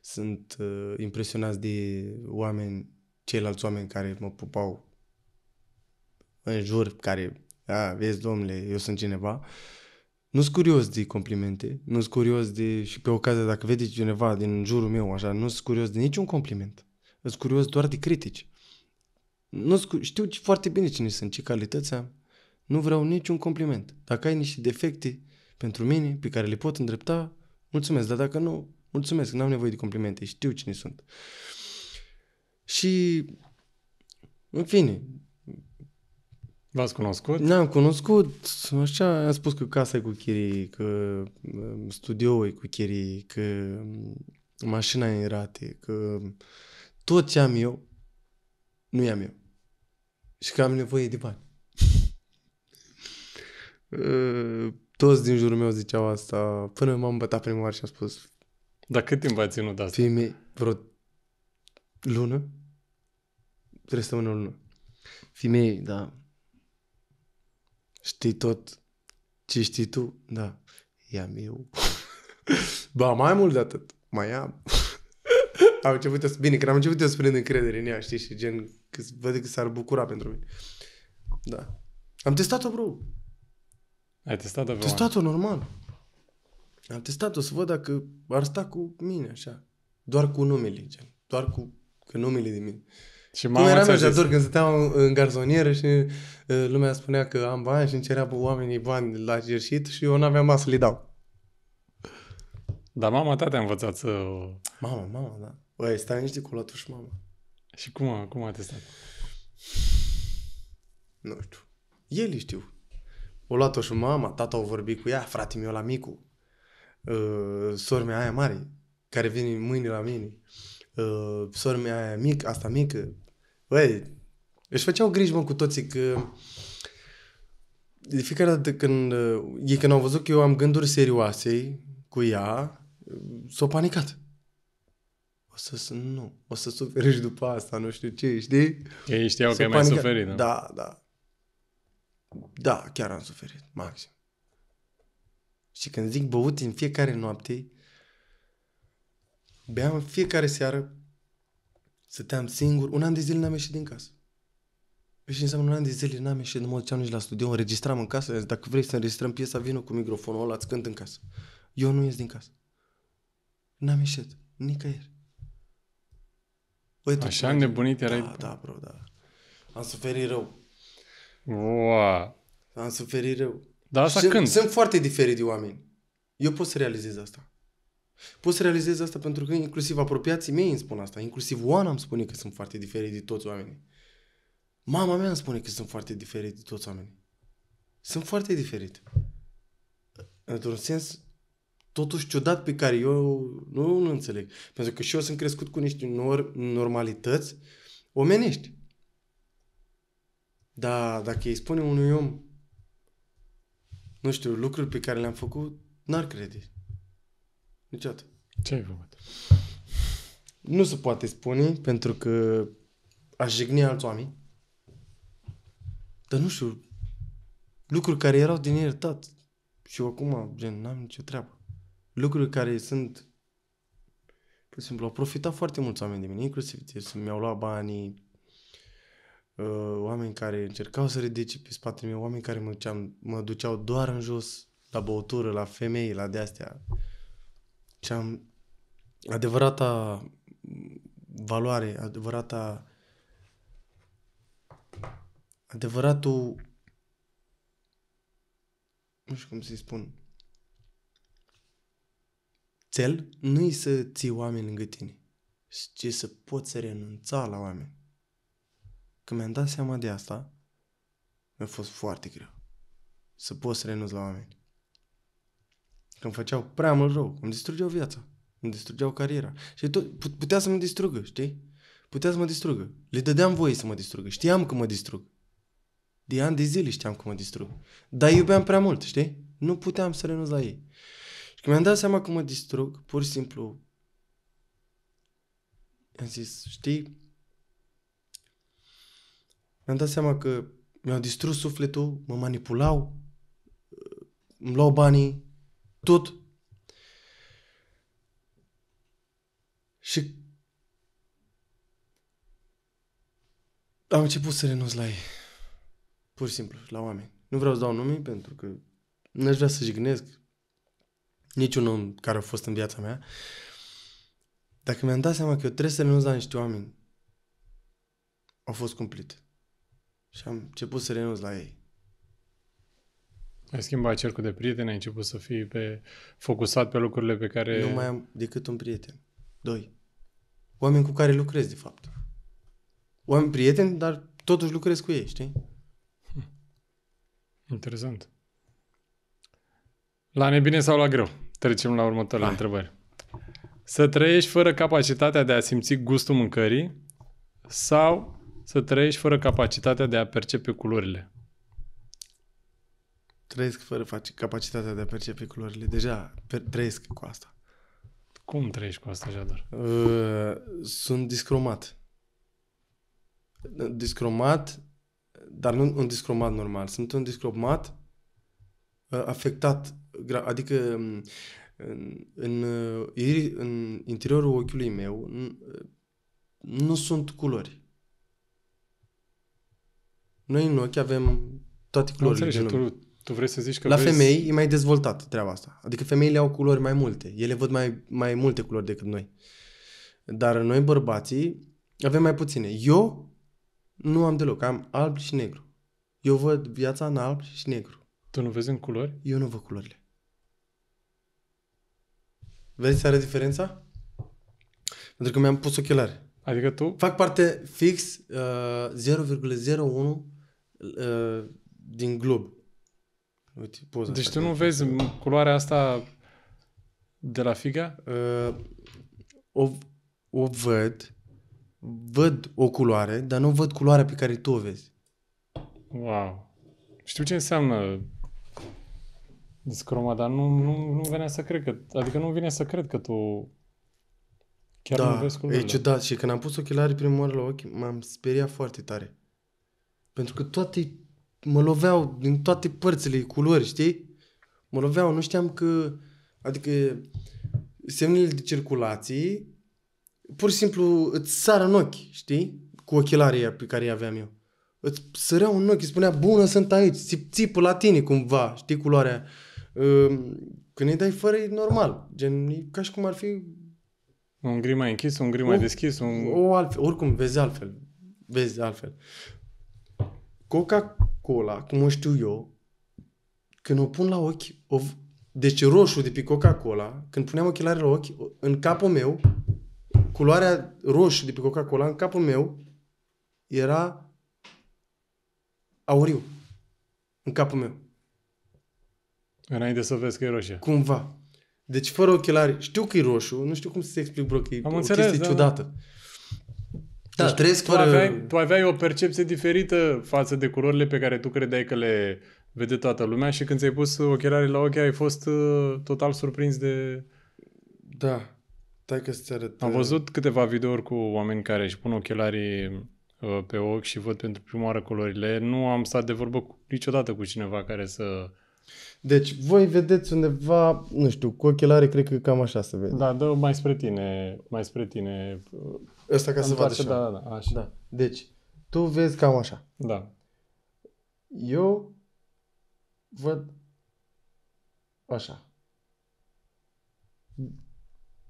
Sunt uh, impresionați de oameni, ceilalți oameni care mă pupau în jur, care, a, vezi domnule, eu sunt cineva. Uh, nu sunt curios de complimente, nu sunt curios de, și pe ocazia dacă vedeți cineva din jurul meu așa, nu sunt curios de niciun compliment. Sunt curios doar de critici. Nu știu foarte bine cine sunt, ce calități am. Nu vreau niciun compliment. Dacă ai niște defecte pentru mine pe care le pot îndrepta, mulțumesc, dar dacă nu, mulțumesc, n-am nevoie de complimente, știu cine sunt. Și, în fine, V-ați cunoscut? Ne-am cunoscut, așa, am spus că casa e cu chirii, că um, studioul e cu chirii, că um, mașina e în rate, că tot ce am eu, nu am eu. Și că am nevoie de bani. Uh, toți din jurul meu ziceau asta, până m-am bătat prima oară și am spus... Dar cât timp ai ținut asta? Fii mei, vreo lună? Trebuie să o lună. Fii mei, da, știi tot ce știi tu? Da, i-am eu. ba, mai mult de atât, mai am. am început să... bine, că am început să prind încredere în ea, știi, și gen, că văd că s-ar bucura pentru mine. Da. Am testat-o, bro. Ai testat-o, bro? Testat-o, normal. Am testat-o să văd dacă ar sta cu mine, așa. Doar cu numele, gen. Doar cu, cu numele de mine. Și Cum eram eu jador când stăteam în garzonieră și uh, lumea spunea că am bani și încerea pe oamenii bani la gerșit și eu n-aveam masă, să li dau. Dar mama ta te-a învățat să... Mama, mama, da. Băi, stai niște cu și mama. Și cum a, cum a testat? Nu știu. El știu. O luat și mama, tata o vorbi cu ea, frate meu la micu, uh, sormea aia mare, care vine mâine la mine uh, sora mea aia mică, asta mică. Băi, își făceau griji, mă, cu toții că de fiecare dată când uh, ei când au văzut că eu am gânduri serioase cu ea, s-au panicat. O să, nu, o să suferi și după asta, nu știu ce, știi? Ei știau că ai mai suferit, nu? Da, da. Da, chiar am suferit, maxim. Și când zic băut în fiecare noapte, Beam în fiecare seară, stăteam singur, un an de zile n-am ieșit din casă. Păi și înseamnă un an de zile n-am ieșit, nu mă duceam nici la studio, înregistram în casă, zis, dacă vrei să înregistrăm piesa, vină cu microfonul ăla, îți cânt în casă. Eu nu ies din casă. N-am ieșit, nicăieri. tu Așa nebunit erai? Da, da, bro, da. Am suferit rău. Wow. Am suferit rău. Dar asta sunt, când? Sunt foarte diferit de oameni. Eu pot să realizez asta. Pot să realizez asta pentru că inclusiv apropiații mei îmi spun asta. Inclusiv Oana îmi spune că sunt foarte diferit de toți oamenii. Mama mea îmi spune că sunt foarte diferit de toți oamenii. Sunt foarte diferit. Într-un sens totuși ciudat pe care eu nu, nu înțeleg. Pentru că și eu sunt crescut cu niște nor- normalități omenești. Dar dacă îi spune unui om, nu știu, lucruri pe care le-am făcut, n-ar crede. Niciodată. Ce ai făcut? Nu se poate spune, pentru că aș jigni alți oameni. Dar nu știu, lucruri care erau din iertat. Și eu acum, gen, n-am nicio treabă. Lucruri care sunt, pur și simplu, au profitat foarte mulți oameni de mine, inclusiv să mi-au luat banii, uh, oameni care încercau să ridice pe spatele meu, oameni care mă duceau, mă duceau doar în jos, la băutură, la femei, la de-astea cea adevărata valoare, adevărata adevăratul nu știu cum să-i spun cel nu e să ții oameni lângă tine, ci să poți să renunța la oameni. Când mi-am dat seama de asta, mi-a fost foarte greu să poți să renunți la oameni. Că îmi făceau prea mult rău. Îmi distrugeau viața. Îmi distrugeau cariera. Și tot, putea să mă distrugă, știi? Putea să mă distrugă. Le dădeam voie să mă distrugă. Știam că mă distrug. De ani de zile știam că mă distrug. Dar iubeam prea mult, știi? Nu puteam să renunț la ei. Și când mi-am dat seama că mă distrug, pur și simplu am zis, știi, mi-am dat seama că mi-au distrus sufletul, mă manipulau, îmi luau banii, tot. Și am început să renunț la ei. Pur și simplu, la oameni. Nu vreau să dau nume pentru că n-aș vrea să jignesc niciun om care a fost în viața mea. Dacă mi-am dat seama că eu trebuie să renunț la niște oameni, au fost cumplit. Și am început să renunț la ei. Ai schimbat cercul de prieteni, ai început să fii pe, focusat pe lucrurile pe care... Nu mai am decât un prieten. Doi. Oameni cu care lucrez, de fapt. Oameni prieteni, dar totuși lucrez cu ei, știi? Hm. Interesant. La nebine sau la greu? Trecem la următoarele întrebări. Să trăiești fără capacitatea de a simți gustul mâncării sau să trăiești fără capacitatea de a percepe culorile? trăiesc fără capacitatea de a percepe culorile. Deja trăiesc cu asta. Cum trăiești cu asta, Jador? Uh, sunt discromat. Discromat, dar nu un discromat normal. Sunt un discromat uh, afectat, adică um, în, în, uh, în interiorul ochiului meu nu, uh, nu sunt culori. Noi în ochi avem toate culorile. Înțelegi, tu tu vrei să zici că La vezi... femei e mai dezvoltat treaba asta. Adică femeile au culori mai multe. Ele văd mai, mai multe culori decât noi. Dar noi, bărbații, avem mai puține. Eu nu am deloc. Am alb și negru. Eu văd viața în alb și negru. Tu nu vezi în culori? Eu nu văd culorile. Vezi seara diferența? Pentru că mi-am pus ochelari. Adică tu? Fac parte fix uh, 0,01 uh, din glob. Uite, poza deci tu nu vezi eu. culoarea asta de la figa? Uh, o, o văd, văd o culoare, dar nu văd culoarea pe care tu o vezi. Wow. Știu ce înseamnă discroma, dar nu, nu, nu venea să cred că... Adică nu vine să cred că tu chiar da, nu vezi culoarea. e ciudat. Și când am pus ochelarii prima oară la ochi, m-am speriat foarte tare. Pentru că toate mă loveau din toate părțile, culori, știi? Mă loveau, nu știam că... Adică semnele de circulație pur și simplu îți sară în ochi, știi? Cu ochelarii pe care îi aveam eu. Îți săreau în ochi, spunea, bună, sunt aici, țipă la tine cumva, știi, culoarea. Când îi dai fără, e normal. Gen, e ca și cum ar fi... Un gri mai închis, un gri mai o, deschis, un... O altfel, oricum, vezi altfel. Vezi altfel. Coca cu ăla, cum o știu eu, când o pun la ochi, o, deci roșu de pe Coca-Cola, când puneam ochelarii la ochi, în capul meu, culoarea roșu de pe Coca-Cola, în capul meu, era auriu. În capul meu. Înainte să vezi că e roșie. Cumva. Deci fără ochelari, știu că e roșu, nu știu cum să se explic, bro, că e Am o înțeles, chestie da, da. ciudată. Da. Da, deci trăiesc tu, fără... aveai, tu aveai o percepție diferită față de culorile pe care tu credeai că le vede toată lumea și când ți-ai pus ochelarii la ochi ai fost uh, total surprins de... Da, stai că ți arăt. Am uh, văzut câteva videouri cu oameni care își pun ochelarii uh, pe ochi și văd pentru prima oară culorile. Nu am stat de vorbă cu, niciodată cu cineva care să... Deci voi vedeți undeva, nu știu, cu ochelare cred că cam așa se vede. Da, dă mai spre tine, mai spre tine. Uh, Ăsta ca să vadă așa. Da, da, da, așa. Da. Deci, tu vezi cam așa. Da. Eu văd așa.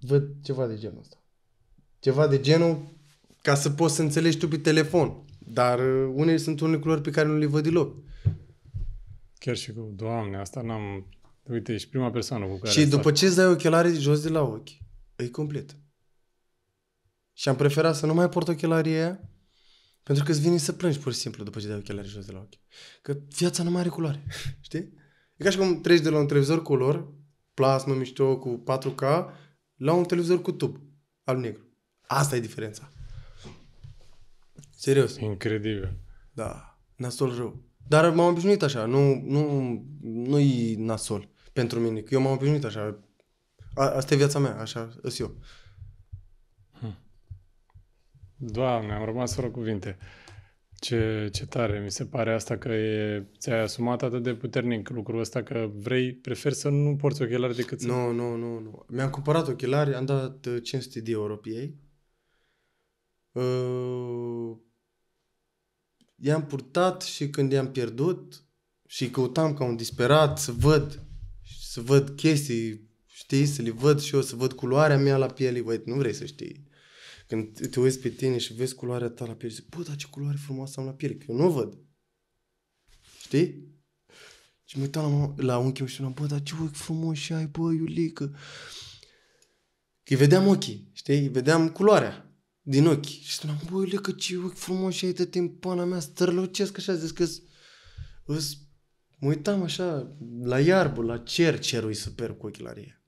Văd ceva de genul ăsta. Ceva de genul ca să poți să înțelegi tu pe telefon. Dar uh, unele sunt unele culori pe care nu le văd deloc. Chiar și cu, doamne, asta n-am... Uite, ești prima persoană cu care... Și după ce îți dai ochelarii jos de la ochi, e complet. Și am preferat să nu mai port ochelarii aia, pentru că îți vine să plângi pur și simplu după ce dai ochelarii jos de la ochi. Că viața nu mai are culoare, știi? E ca și cum treci de la un televizor color, plasmă mișto cu 4K, la un televizor cu tub, al negru. Asta e diferența. Serios. Incredibil. Da, nasol rău. Dar m-am obișnuit așa, nu, nu, nu-i nasol pentru mine. Eu m-am obișnuit așa. A, asta e viața mea, așa sunt eu. Doamne, am rămas fără cuvinte. Ce, ce tare, mi se pare asta că e, ți-ai asumat atât de puternic lucrul ăsta că vrei, prefer să nu porți ochelari decât să... Nu, no, nu, no, nu, no, nu. Mi-am cumpărat ochelari, am dat 500 uh, de euro pe ei. Uh, i-am purtat și când i-am pierdut și căutam ca un disperat să văd, să văd chestii, știi, să le văd și eu, să văd culoarea mea la piele. Uite, nu vrei să știi. Când te uiți pe tine și vezi culoarea ta la piele, zici, bă, dar ce culoare frumoasă am la piele, că eu nu văd. Știi? Și mă uitam la, la unchiul și spuneam, bă, dar ce ochi și ai, bă, Iulică. Că îi vedeam ochii, știi? Îi vedeam culoarea din ochi. Și spuneam, bă, Iulică, ce ochi și ai, tot te în pana mea, strălucesc așa, zic că Mă uitam așa la iarbă, la cer, cerul e super cu ochelarie.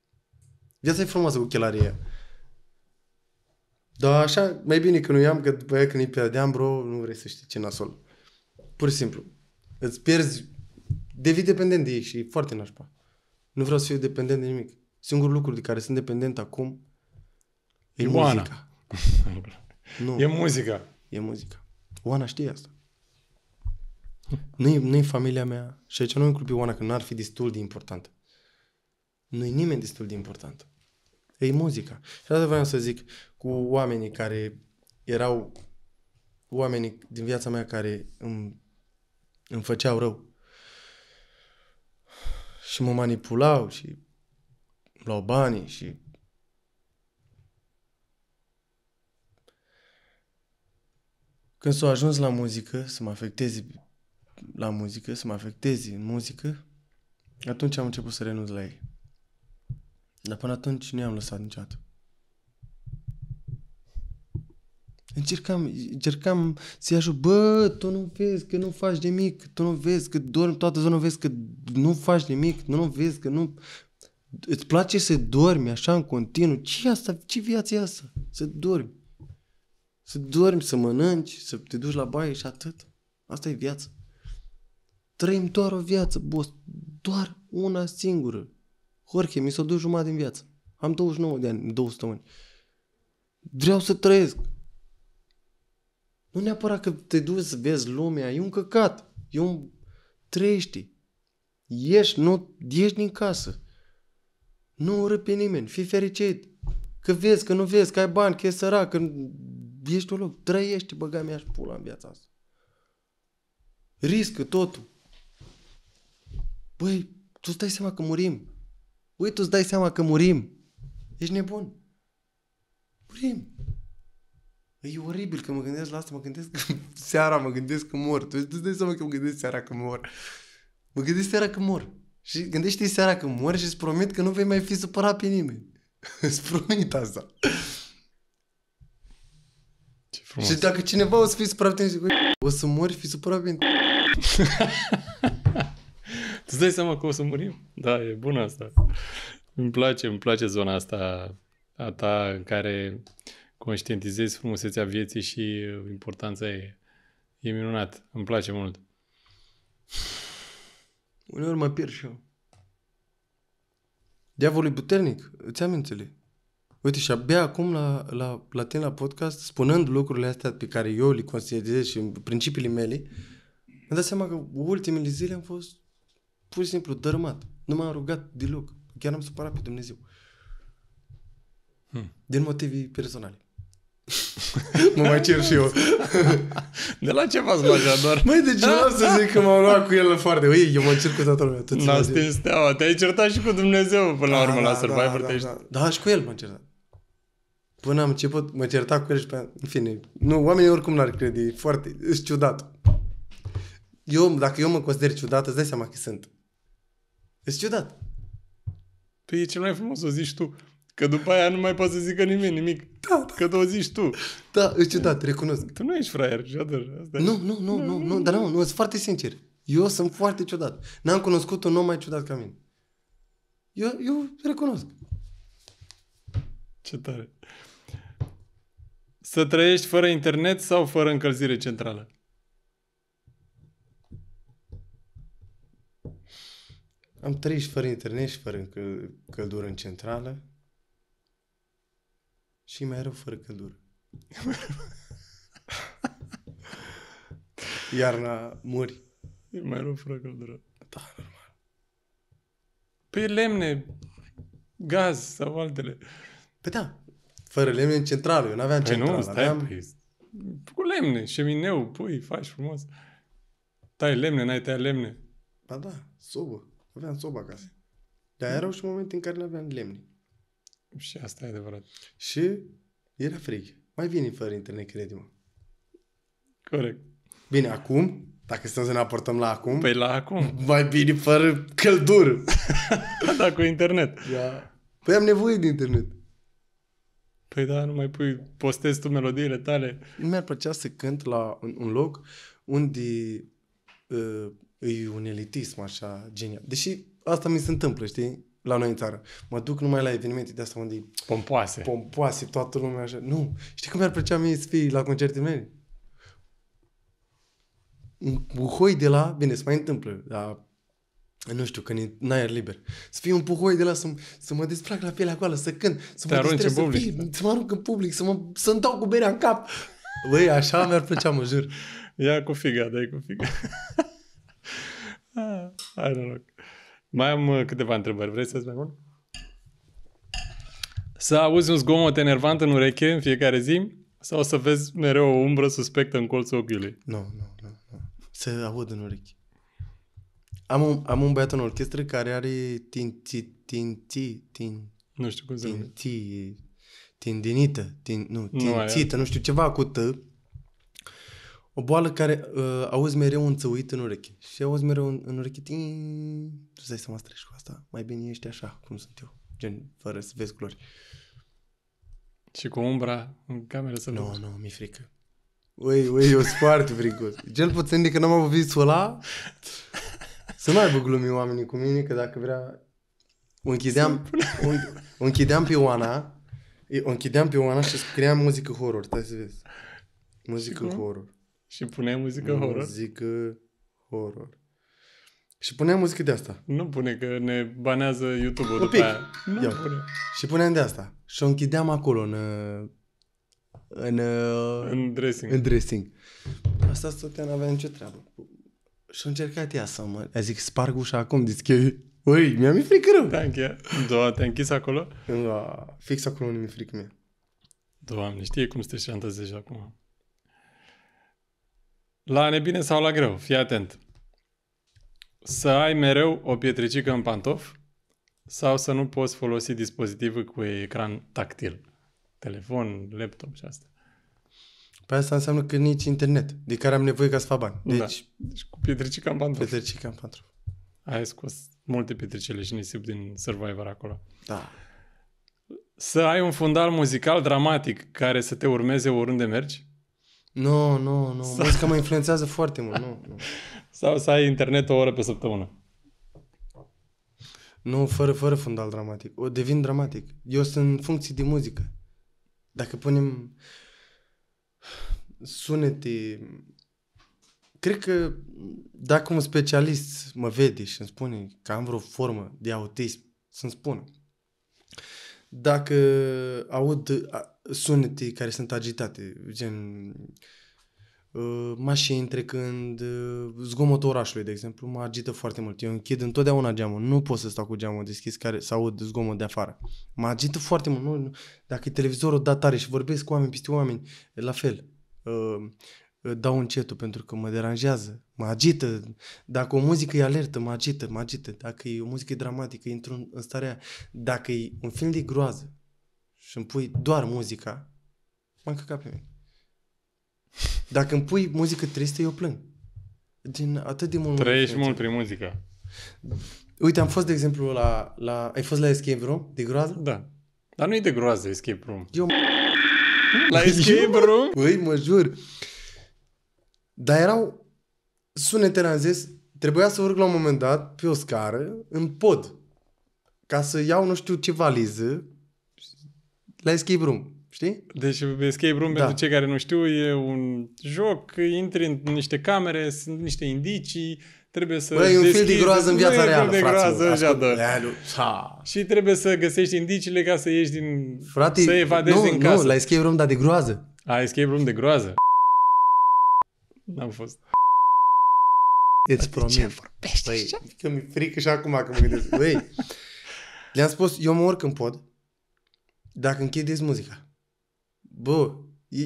Viața e frumoasă cu ochelarie. Dar așa, mai bine că nu i-am, că după aia când îi pierdeam, bro, nu vrei să știi ce nasol. Pur și simplu. Îți pierzi, devii dependent de ei și e foarte nașpa. Nu vreau să fiu dependent de nimic. Singurul lucru de care sunt dependent acum e Ioana. muzica. nu. E muzica. E muzica. Oana știe asta. Nu-i, nu-i familia mea. Și aici nu includ pe Oana, că n-ar fi destul de important. Nu-i nimeni destul de important e muzica. Și asta vreau să zic cu oamenii care erau oamenii din viața mea care îmi, îmi făceau rău și mă manipulau și luau banii și când s-au s-o ajuns la muzică, să mă afecteze la muzică, să mă afecteze în muzică, atunci am început să renunț la ei. Dar până atunci nu i-am lăsat niciodată. Încercam, încercam să-i ajut, bă, tu nu vezi că nu faci nimic, tu nu vezi că dormi toată ziua, nu vezi că nu faci nimic, nu, nu vezi că nu... Îți place să dormi așa în continuu? ce asta? Ce viața e asta? Să dormi. Să dormi, să mănânci, să te duci la baie și atât. Asta e viața. Trăim doar o viață, boss. Doar una singură. Jorge, mi s-a dus jumătate din viață. Am 29 de ani, 200 Vreau să trăiesc. Nu neapărat că te duci să vezi lumea, e un căcat. E un... Trăiești. Ieși, nu, ieși din casă. Nu ură pe nimeni, fii fericit. Că vezi, că nu vezi, că ai bani, că e sărac, că ești un loc. Trăiești, băga mea și pula în viața asta. Riscă totul. Băi, tu stai seama că murim. Uite, tu îți dai seama că murim. Ești nebun. Murim. E oribil că mă gândesc la asta, mă gândesc că seara mă gândesc că mor. Tu îți dai seama că mă gândesc seara că mor. Mă gândesc seara că mor. Și gândește seara că mor și îți promit că nu vei mai fi supărat pe nimeni. îți promit asta. Ce frumos. Și dacă cineva o să fie supărat pe tine, o să mori, fi supărat pe tine. Îți dai seama că o să murim? Da, e bună asta. Îmi place, îmi place zona asta a ta în care conștientizezi frumusețea vieții și importanța ei. E minunat, îmi place mult. Uneori mă pierd și eu. Diavolul e puternic, îți amintele. Uite, și abia acum la, la, la tine la podcast, spunând lucrurile astea pe care eu le conștientizez și principiile mele, îmi dau seama că ultimele zile am fost pur și simplu dărâmat. Nu m-am rugat deloc. Chiar am supărat pe Dumnezeu. Hmm. Din motive personale. mă mai cer și eu. de la ce v-ați luat, doar? Măi, de ce vreau să zic că m-am luat cu el foarte... Ui, eu mă cer cu toată lumea. Tot N-a stins steaua. Te-ai certat și cu Dumnezeu până la da, urmă da, la Survivor. Da, da, da. da, și cu el m-am certat. Până am început, mă certa cu el și pe... În fine, nu, oamenii oricum n-ar crede. E foarte... E ciudat. Eu, dacă eu mă consider ciudat, îți dai seama că sunt. E ciudat. Păi e cel mai frumos, o zici tu. Că după aia nu mai poți să zică nimeni nimic. Da, da. Că o zici tu. Da, e ciudat, recunosc. Tu nu ești fraier, ciudat. nu, nu, nu, nu, nu, dar nu, nu, sunt foarte sincer. Eu sunt foarte ciudat. N-am cunoscut un om mai ciudat ca mine. Eu, eu recunosc. Ce tare. Să trăiești fără internet sau fără încălzire centrală? Am trăit și fără internet și fără căldură în centrală. Și mai rău fără căldură. Iarna mori. E mai rău fără căldură. Da, normal. Păi lemne, gaz sau altele. Păi da, fără lemne în centrală. Eu n-aveam păi centrală. nu, stai, aveam... păi, cu lemne, șemineu, pui, faci frumos. Tai lemne, n-ai tăiat lemne. Ba da, sobă. Aveam sobă acasă. Dar erau și momente în care nu aveam lemne. Și asta e adevărat. Și era frig. Mai vine fără internet, crede-mă. Corect. Bine, acum, dacă stăm să ne aportăm la acum... Păi la acum. Mai bine fără căldură. da, cu internet. Da. Păi am nevoie de internet. Păi da, nu mai pui, postezi tu melodiile tale. Mi-ar plăcea să cânt la un, un loc unde uh, e un elitism așa genial. Deși asta mi se întâmplă, știi? La noi în țară. Mă duc numai la evenimente de asta unde e pompoase. Pompoase, toată lumea așa. Nu. Știi cum mi-ar plăcea mie să fii la concerte mele? Un buhoi de la... Bine, se mai întâmplă, dar nu știu, când e în aer liber. Să fiu un puhoi de la să, să mă desprag la pielea goală, să cânt, să Te mă distrez, să, fii, să mă arunc în public, să mă, să dau cu berea în cap. Băi, așa mi-ar plăcea, mă jur. Ia cu figa, dai cu figa. Hai noroc. Mai am uh, câteva întrebări. Vrei să-ți mai pun? Să auzi un zgomot enervant în ureche în fiecare zi sau să vezi mereu o umbră suspectă în colțul ochiului? Nu, nu, nu. nu. Se aud în urechi. Am un, am un băiat în orchestră care are tinti, tinti, tin, nu știu cum se numește. Tindinită, tin, nu, tințită, nu știu, ceva cu tă, o boală care uh, auzi mereu un țăuit în ureche. Și auzi mereu în, în ureche, tin, tu să mă seama cu asta. Mai bine ești așa, cum sunt eu. Gen, fără să vezi culori. Și cu umbra în cameră să nu. Nu, nu, mi-e frică. Ui, ui, eu sunt foarte fricos. Cel puțin de că n-am avut visul ăla, să nu aibă glumi oamenii cu mine, că dacă vrea... O închideam, o, o închideam pe Oana, o închideam pe Oana și scrieam muzică horror, stai să vezi. Muzică horror. Și punea muzică horror? Muzică horror. Și puneam muzică de asta. Nu pune că ne banează YouTube-ul Un după pic. aia. Nu pune. Și puneam de asta. Și o închideam acolo în... În, În dressing. în dressing. Asta stătea, nu avea nicio treabă. Și a încercat ea să mă... A zic, sparg ușa acum, zic că... Ui, mi-a mi frică rău. Te-a da, încheiat? te-a închis acolo? Da. Fix acolo unde mi-e frică mie. Doamne, știe cum să te șantazezi acum. La nebine sau la greu, fii atent. Să ai mereu o pietricică în pantof sau să nu poți folosi dispozitive cu ecran tactil. Telefon, laptop și asta. Pe păi asta înseamnă că nici internet, de care am nevoie ca să fac bani. Da. Deci, da. deci cu pietricica în pantof. Pietricica în pantof. Ai scos multe pietricele și nisip din Survivor acolo. Da. Să ai un fundal muzical dramatic care să te urmeze oriunde mergi nu, nu, nu. Vezi că mă influențează foarte mult. Nu, nu. Sau să ai internet o oră pe săptămână. Nu, fără, fără fundal dramatic. O devin dramatic. Eu sunt în funcții de muzică. Dacă punem sunete... Cred că dacă un specialist mă vede și îmi spune că am vreo formă de autism, să-mi spună dacă aud sunete care sunt agitate, gen uh, mașini trecând, uh, zgomotul orașului, de exemplu, mă agită foarte mult. Eu închid întotdeauna geamul, nu pot să stau cu geamul deschis care să aud zgomot de afară. Mă agită foarte mult. Nu, dacă e televizorul dat tare și vorbesc cu oameni peste oameni, la fel. Uh, dau încetul pentru că mă deranjează, mă agită. Dacă o muzică e alertă, mă agită, mă agită. Dacă e o muzică dramatică, intru în starea Dacă e un film de groază și îmi pui doar muzica, mă încăca pe mine. Dacă îmi pui muzică tristă, eu plâng. Din atât de mult... Trăiești mult prin muzică. Uite, am fost, de exemplu, la... la ai fost la Escape Room de groază? Da. Dar nu e de groază Escape Room. Eu... La Escape Room? Păi, mă jur. Dar erau sunete, am zis, trebuia să urc la un moment dat pe o scară, în pod, ca să iau nu știu ce valiză la escape room. Știi? Deci escape room, da. pentru cei care nu știu, e un joc, intri în niște camere, sunt niște indicii, trebuie să Băi, un fel de groază în viața reală, de groază, frate, așa, da. Și trebuie să găsești indiciile ca să ieși din... Frate, să evadezi nu, din casă. Nu, la escape room, dar de groază. A, escape room de groază. N-am fost. Îți adică promit. Ce vorbești Băi, așa? că mi-e frică și acum că mă gândesc. Băi, le-am spus, eu mă urc când pod, dacă închideți muzica. Bă,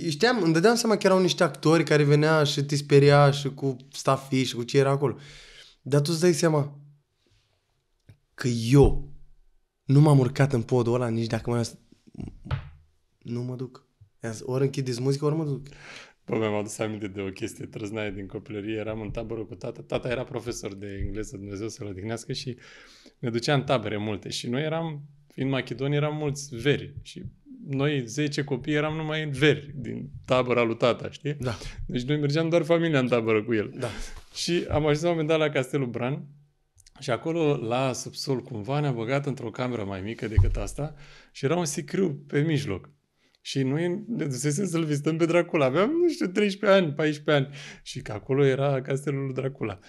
știam, îmi dădeam seama că erau niște actori care venea și te speria și cu stafii și cu ce era acolo. Dar tu îți dai seama că eu nu m-am urcat în podul ăla nici dacă mai... Nu mă duc. Ori închideți muzica, ori mă duc. Bă, mi-am adus aminte de o chestie trăznaie din copilărie. Eram în tabără cu tata. Tata era profesor de engleză, Dumnezeu să-l odihnească și ne ducea în tabere multe. Și noi eram, fiind Macedonia, eram mulți veri. Și noi, 10 copii, eram numai în veri din tabăra lui tata, știi? Da. Deci noi mergeam doar familia în tabără cu el. Da. Și am ajuns la un moment dat la Castelul Bran și acolo, la subsol, cumva ne-a băgat într-o cameră mai mică decât asta și era un sicriu pe mijloc. Și noi ne dusesem să-l vizităm pe Dracula. Aveam, nu știu, 13 ani, 14 ani. Și că acolo era castelul lui Dracula.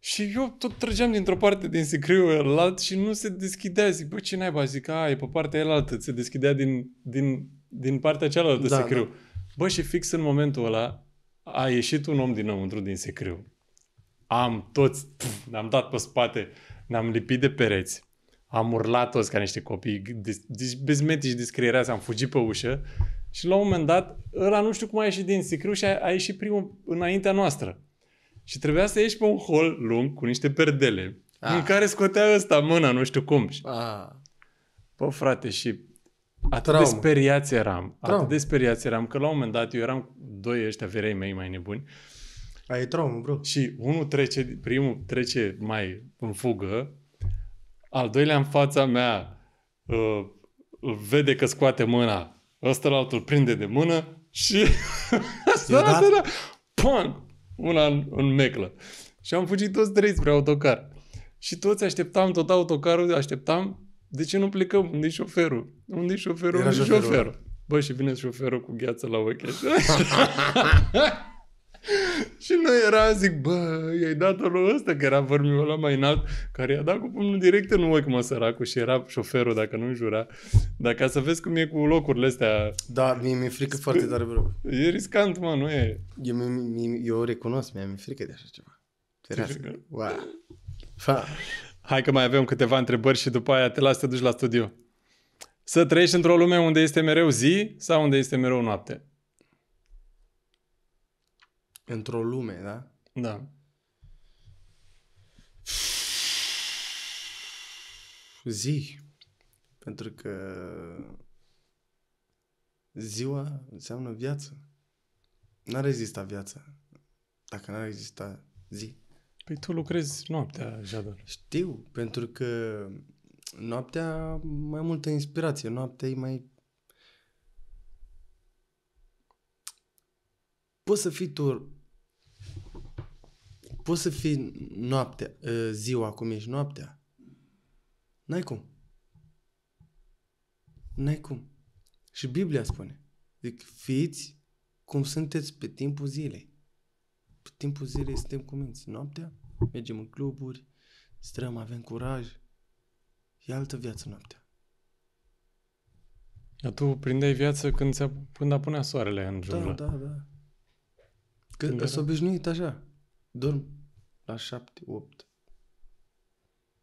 Și eu tot trăgeam dintr-o parte din sicriu la alt și nu se deschidea. Zic, bă, ce naiba? Zic, a, e pe partea elaltă. Se deschidea din, din, din partea cealaltă da, sicriu. Da. Bă, și fix în momentul ăla a ieșit un om dinăuntru din sicriu. Am toți, pf, ne-am dat pe spate, ne-am lipit de pereți am urlat toți ca niște copii, bezmeti și descrierea am fugit pe ușă și la un moment dat, ăla nu știu cum a ieșit din sicriu și a, a ieșit primul înaintea noastră. Și trebuia să ieși pe un hol lung cu niște perdele ah. în care scotea ăsta mâna, nu știu cum. Ah. Bă, frate, și atât Traumă. de speriați eram, Traumă. atât de speriați eram, că la un moment dat eu eram doi ăștia verei mei mai nebuni. Ai traumă, bro. Și unul trece, primul trece mai în fugă, al doilea în fața mea uh, vede că scoate mâna, ăsta la altul prinde de mână și da, da. pang, una în, în meclă. Și am fugit toți trei spre autocar. Și toți așteptam, tot autocarul așteptam, de ce nu plecăm? Unde-i șoferul? Unde-i șoferul? unde șoferul? șoferul? Bă, și vine șoferul cu gheață la ochi. și noi era, zic, bă, i-ai dat-o lui ăsta, că era vărmiul ăla mai înalt, care i-a dat cu pumnul direct în ochi, mă, săracul, și era șoferul, dacă nu jura. Dar ca să vezi cum e cu locurile astea... Da, mi-e frică Sp- foarte tare, bro. E riscant, mă, nu e... Eu, mi, mi, eu recunosc, mi-e frică de așa ceva. Ferească. Wow. Fa. Hai că mai avem câteva întrebări și după aia te las să te duci la studio. Să trăiești într-o lume unde este mereu zi sau unde este mereu noapte? într-o lume, da? Da. Zi. Pentru că ziua înseamnă viață. N-ar exista viața dacă n-ar exista zi. Păi tu lucrezi noaptea, Jadar. Știu, pentru că noaptea mai multă inspirație, noaptea e mai... Poți să fii tu poți să fii noaptea, ă, ziua cum ești noaptea. N-ai cum. N-ai cum. Și Biblia spune. Zic, fiți cum sunteți pe timpul zilei. Pe timpul zilei suntem cu minți. Noaptea mergem în cluburi, străm, avem curaj. E altă viață noaptea. Dar tu prindeai viață când, ți-a, când apunea soarele în da, jurul. Da, da, da. când s-a obișnuit așa. Dorm la 7, 8.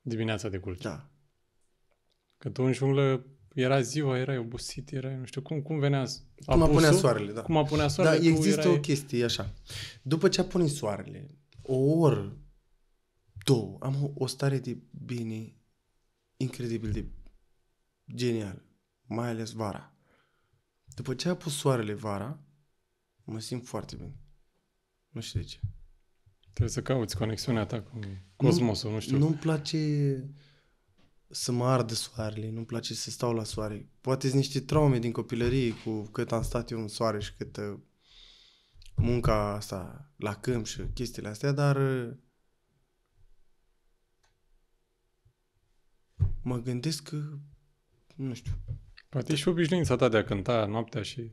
Dimineața de culci. Da. Că tu în junglă era ziua, era obosit, era nu știu cum, cum venea apusul, Cum apunea soarele, da. Cum apunea soarele. Da, există erai... o chestie așa. După ce apune soarele, o oră, două, am o, o stare de bine incredibil de genial, mai ales vara. După ce a pus soarele vara, mă simt foarte bine. Nu știu de ce. Trebuie să cauți conexiunea ta cu cosmosul, nu, nu știu. Nu-mi place să mă ardă soarele, nu-mi place să stau la soare. Poate sunt niște traume din copilărie cu cât am stat eu în soare și cât munca asta la câmp și chestiile astea, dar uh, mă gândesc că, nu știu. Poate și obișnuința ta de a cânta noaptea și...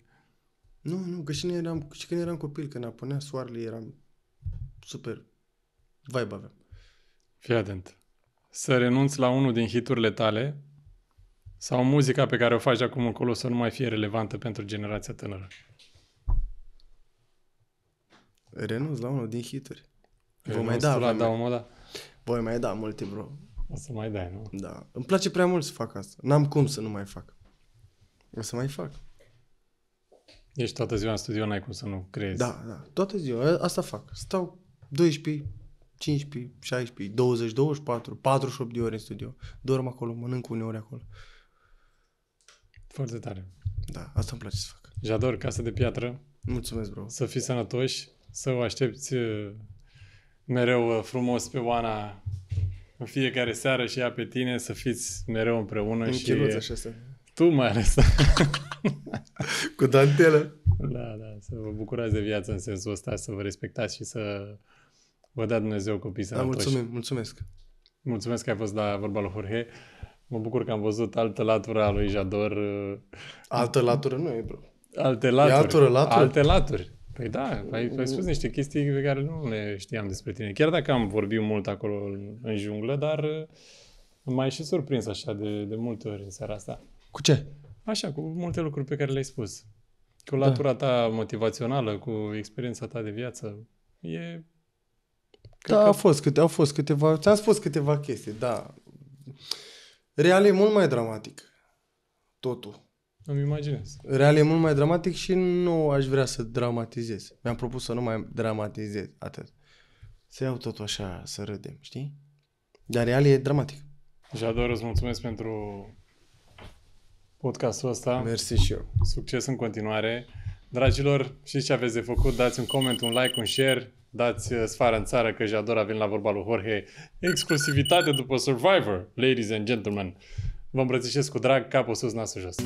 Nu, nu, că și, eram, și când eram copil, când apunea soarele, eram super vibe avem. Fii atent. Să renunți la unul din hiturile tale sau muzica pe care o faci acum încolo să nu mai fie relevantă pentru generația tânără? Renunț la unul din hituri. Voi mai da, la da, mai... da. Voi mai da multe, bro. O să mai dai, nu? Da. Îmi place prea mult să fac asta. N-am cum să nu mai fac. O să mai fac. Ești toată ziua în studio, n-ai cum să nu crezi. Da, da. Toată ziua. Asta fac. Stau 12, 15, 16, 20, 24, 48 de ore în studio. Dorm acolo, mănânc uneori acolo. Foarte tare. Da, asta îmi place să fac. Jador, casă de piatră. Mulțumesc, bro. Să fii sănătoși, să o aștepți uh, mereu uh, frumos pe Oana în fiecare seară și ea pe tine, să fiți mereu împreună în și... Așa să... Tu mai ales. Cu dantelă. Da, da, să vă bucurați de viață în sensul ăsta, să vă respectați și să Vă dea Dumnezeu copii da, sănătoși. da, mulțumim, mulțumesc. Mulțumesc că ai fost la vorba lui Jorge. Mă bucur că am văzut altă latură a lui Jador. Uh, altă latură nu e, bro. Alte laturi. E altură, latură. Alte laturi. Păi da, ai, ai uh. spus niște chestii pe care nu le știam despre tine. Chiar dacă am vorbit mult acolo în junglă, dar uh, m și surprins așa de, de multe ori în seara asta. Cu ce? Așa, cu multe lucruri pe care le-ai spus. Cu da. latura da. ta motivațională, cu experiența ta de viață. E Cred da, că... a fost câte, au fost câteva, ți-am spus câteva chestii, da. Real e mult mai dramatic, totul. Îmi imaginez. Real e mult mai dramatic și nu aș vrea să dramatizez. Mi-am propus să nu mai dramatizez, atât. Să iau totul așa, să râdem, știi? Dar real e dramatic. Jador, îți mulțumesc pentru podcastul ăsta. Mersi și eu. Succes în continuare. Dragilor, știți ce aveți de făcut? Dați un coment, un like, un share dați uh, sfara în țară că Jadora vin la vorba lui Jorge. Exclusivitate după Survivor, ladies and gentlemen. Vă îmbrățișez cu drag, capul sus, nasul jos.